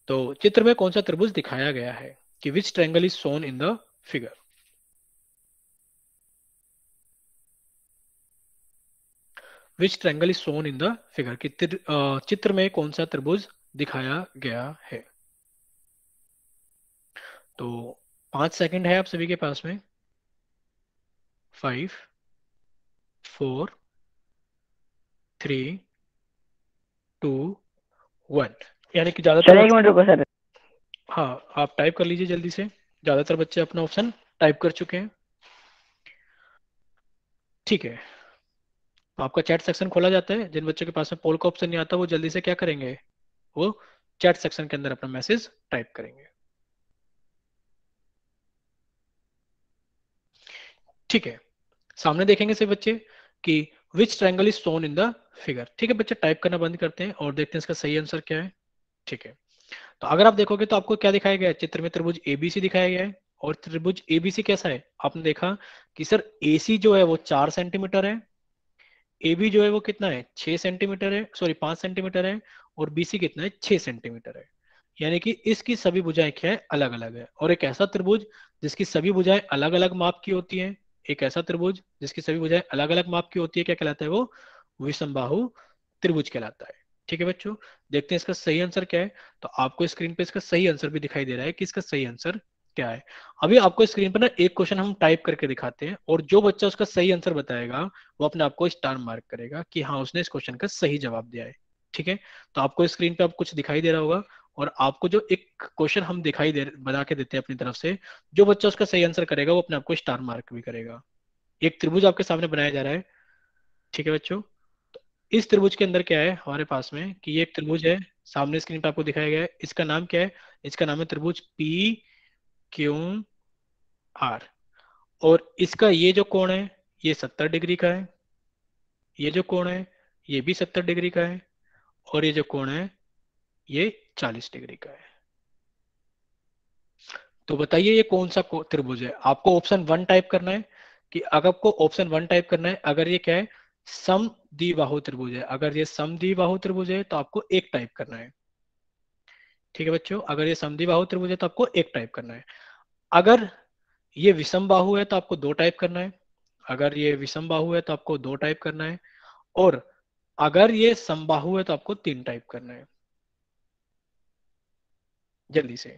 A: तो चित्र में कौन सा त्रिभुज दिखाया गया है कि which triangle is shown in the figure which triangle is shown in the figure कि चित्र में कौन सा त्रिभुज दिखाया गया है तो पांच सेकंड है आप सभी के पास में five four three two one यानी कि ज्यादातर एक मिनट सर हाँ आप टाइप कर लीजिए जल्दी से ज्यादातर बच्चे अपना ऑप्शन टाइप कर चुके हैं ठीक है आपका चैट सेक्शन खोला जाता है जिन बच्चों के पास में पोल का ऑप्शन नहीं आता वो जल्दी से क्या करेंगे वो चैट सेक्शन के अंदर अपना मैसेज टाइप करेंगे ठीक है सामने देखेंगे से बच्चे कि which triangle is shown in the figure ठीक है बच्चे टाइप करना बंद करते हैं और देखते हैं इसका सही आंसर क्या है ठीक है तो अगर आप देखोगे तो आपको क्या दिखाया गया है चित्र में त्रिभुज एबीसी दिखाया गया है और त्रिभुज एबीसी कैसा है आपने देखा कि सर एसी जो है वो चार सेंटीमीटर है ए बी जो है वो कितना है छह सेंटीमीटर है सॉरी पांच सेंटीमीटर है और बीसी कितना है छह सेंटीमीटर है यानी कि इसकी सभी भुजाएं क्या है अलग अलग है और एक ऐसा त्रिभुज जिसकी सभी भुजाएं अलग अलग माप की होती हैं एक ऐसा त्रिभुज जिसकी सभी भुजाएं अलग अलग माप की होती है क्या कहलाता है वो विषमबाहु त्रिभुज कहलाता है ठीक है बच्चों देखते हैं इसका सही आंसर क्या है तो आपको स्क्रीन पे इसका सही आंसर भी दिखाई दे रहा है कि इसका सही आंसर क्या है अभी आपको स्क्रीन पर ना एक क्वेश्चन हम टाइप करके दिखाते हैं और जो बच्चा उसका सही आंसर बताएगा वो अपने आपको स्टार मार्क करेगा कि हाँ उसने इस क्वेश्चन का सही जवाब दिया है ठीक है तो आपको स्क्रीन पे आप कुछ दिखाई दे रहा होगा और आपको जो एक क्वेश्चन हम दिखाई दे बना के देते हैं अपनी तरफ से जो बच्चा उसका सही आंसर करेगा वो अपने आपको स्टार मार्क भी करेगा एक त्रिभुज आपके सामने बनाया जा रहा है ठीक है बच्चों तो इस त्रिभुज के अंदर क्या है हमारे पास में कि ये एक त्रिभुज है सामने स्क्रीन पर आपको दिखाया गया है इसका नाम क्या है इसका नाम है त्रिभुज पी क्यू आर और इसका ये जो कोण है ये सत्तर डिग्री का है ये जो कोण है ये भी सत्तर डिग्री का है और ये जो कोण है ये 40 डिग्री का है तो बताइए ये कौन सा त्रिभुज है आपको ऑप्शन वन टाइप करना है कि अगर आपको ऑप्शन वन टाइप करना है अगर ये क्या है सम बाहु त्रिभुज है अगर ये सम बाहु त्रिभुज है तो आपको एक टाइप करना है ठीक है बच्चों अगर ये सम बाहु त्रिभुज है तो आपको एक टाइप करना है अगर ये विषम बाहु है तो आपको दो टाइप करना है अगर ये विषम बाहु है तो आपको दो टाइप करना है और अगर ये समबाहु है तो आपको तीन टाइप करना है जल्दी से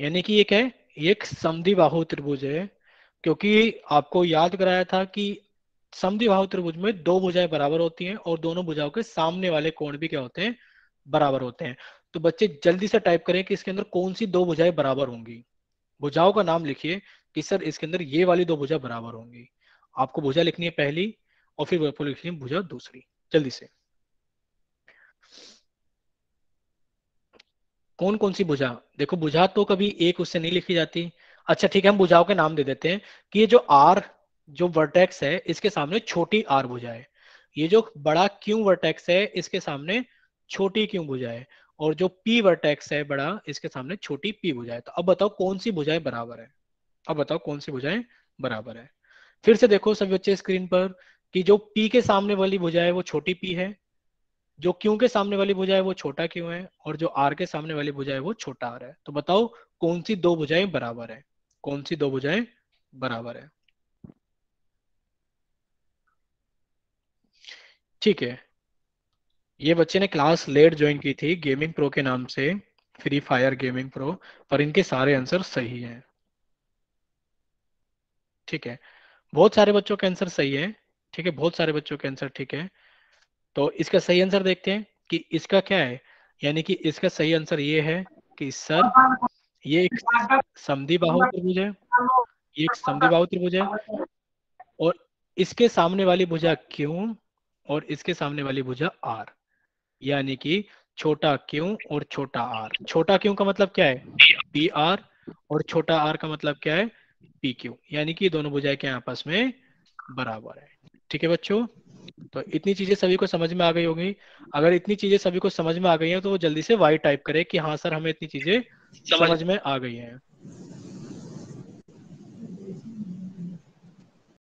A: यानी कि ये क्या है एक समधि बाहु त्रिभुज है क्योंकि आपको याद कराया था कि समधि बाहु त्रिभुज में दो भुजाएं बराबर होती हैं और दोनों भुजाओं के सामने वाले कोण भी क्या होते हैं बराबर होते हैं तो बच्चे जल्दी से टाइप करें कि इसके अंदर कौन सी दो भुजाएं बराबर होंगी भुजाओं का नाम लिखिए कि सर इसके अंदर ये वाली दो भुजा बराबर होंगी आपको भुजा लिखनी है पहली और फिर लिखनी है भुजा दूसरी जल्दी से कौन कौन सी भुजा देखो भुजा तो कभी एक उससे नहीं लिखी जाती अच्छा ठीक है हम भुजाओं के नाम दे देते हैं कि ये जो आर जो वर्टेक्स है इसके सामने छोटी आर भुजा है ये जो बड़ा क्यू वर्टेक्स है इसके सामने छोटी क्यू भुजा है और जो पी वर्टेक्स है बड़ा इसके सामने छोटी पी भुजा है तो अब बताओ कौन सी भुजाएं बराबर है अब बताओ कौन सी भुजाएं बराबर है फिर से देखो सभी बच्चे स्क्रीन पर कि जो पी के सामने वाली भुजा है वो छोटी पी है जो क्यू के सामने वाली भुजा है वो छोटा क्यों है और जो आर के सामने वाली भुजा है वो छोटा आर है तो बताओ कौन सी दो भुजाएं बराबर है कौन सी दो भुजाएं बराबर है ठीक है ये बच्चे ने क्लास लेट ज्वाइन की थी गेमिंग प्रो के नाम से फ्री फायर गेमिंग प्रो पर इनके सारे आंसर सही हैं ठीक है बहुत सारे बच्चों के आंसर सही है ठीक है बहुत सारे बच्चों के आंसर ठीक है तो इसका सही आंसर देखते हैं कि इसका क्या है यानी कि इसका सही आंसर ये है कि सर ये एक समी बाहु त्रिभुज है ये एक समी बाहु त्रिभुज है और इसके सामने वाली भुजा क्यू और इसके सामने वाली भुजा आर यानी कि छोटा क्यू और छोटा आर छोटा क्यू का मतलब क्या है पी आर और छोटा आर का मतलब क्या है पी क्यू यानी कि दोनों भुजाएं क्या आपस में बराबर है ठीक है बच्चों तो इतनी चीजें सभी को समझ में आ गई होगी अगर इतनी चीजें सभी को समझ में आ गई हैं तो वो जल्दी से वाई टाइप करे कि हाँ सर हमें इतनी चीजें समझ में आ गई हैं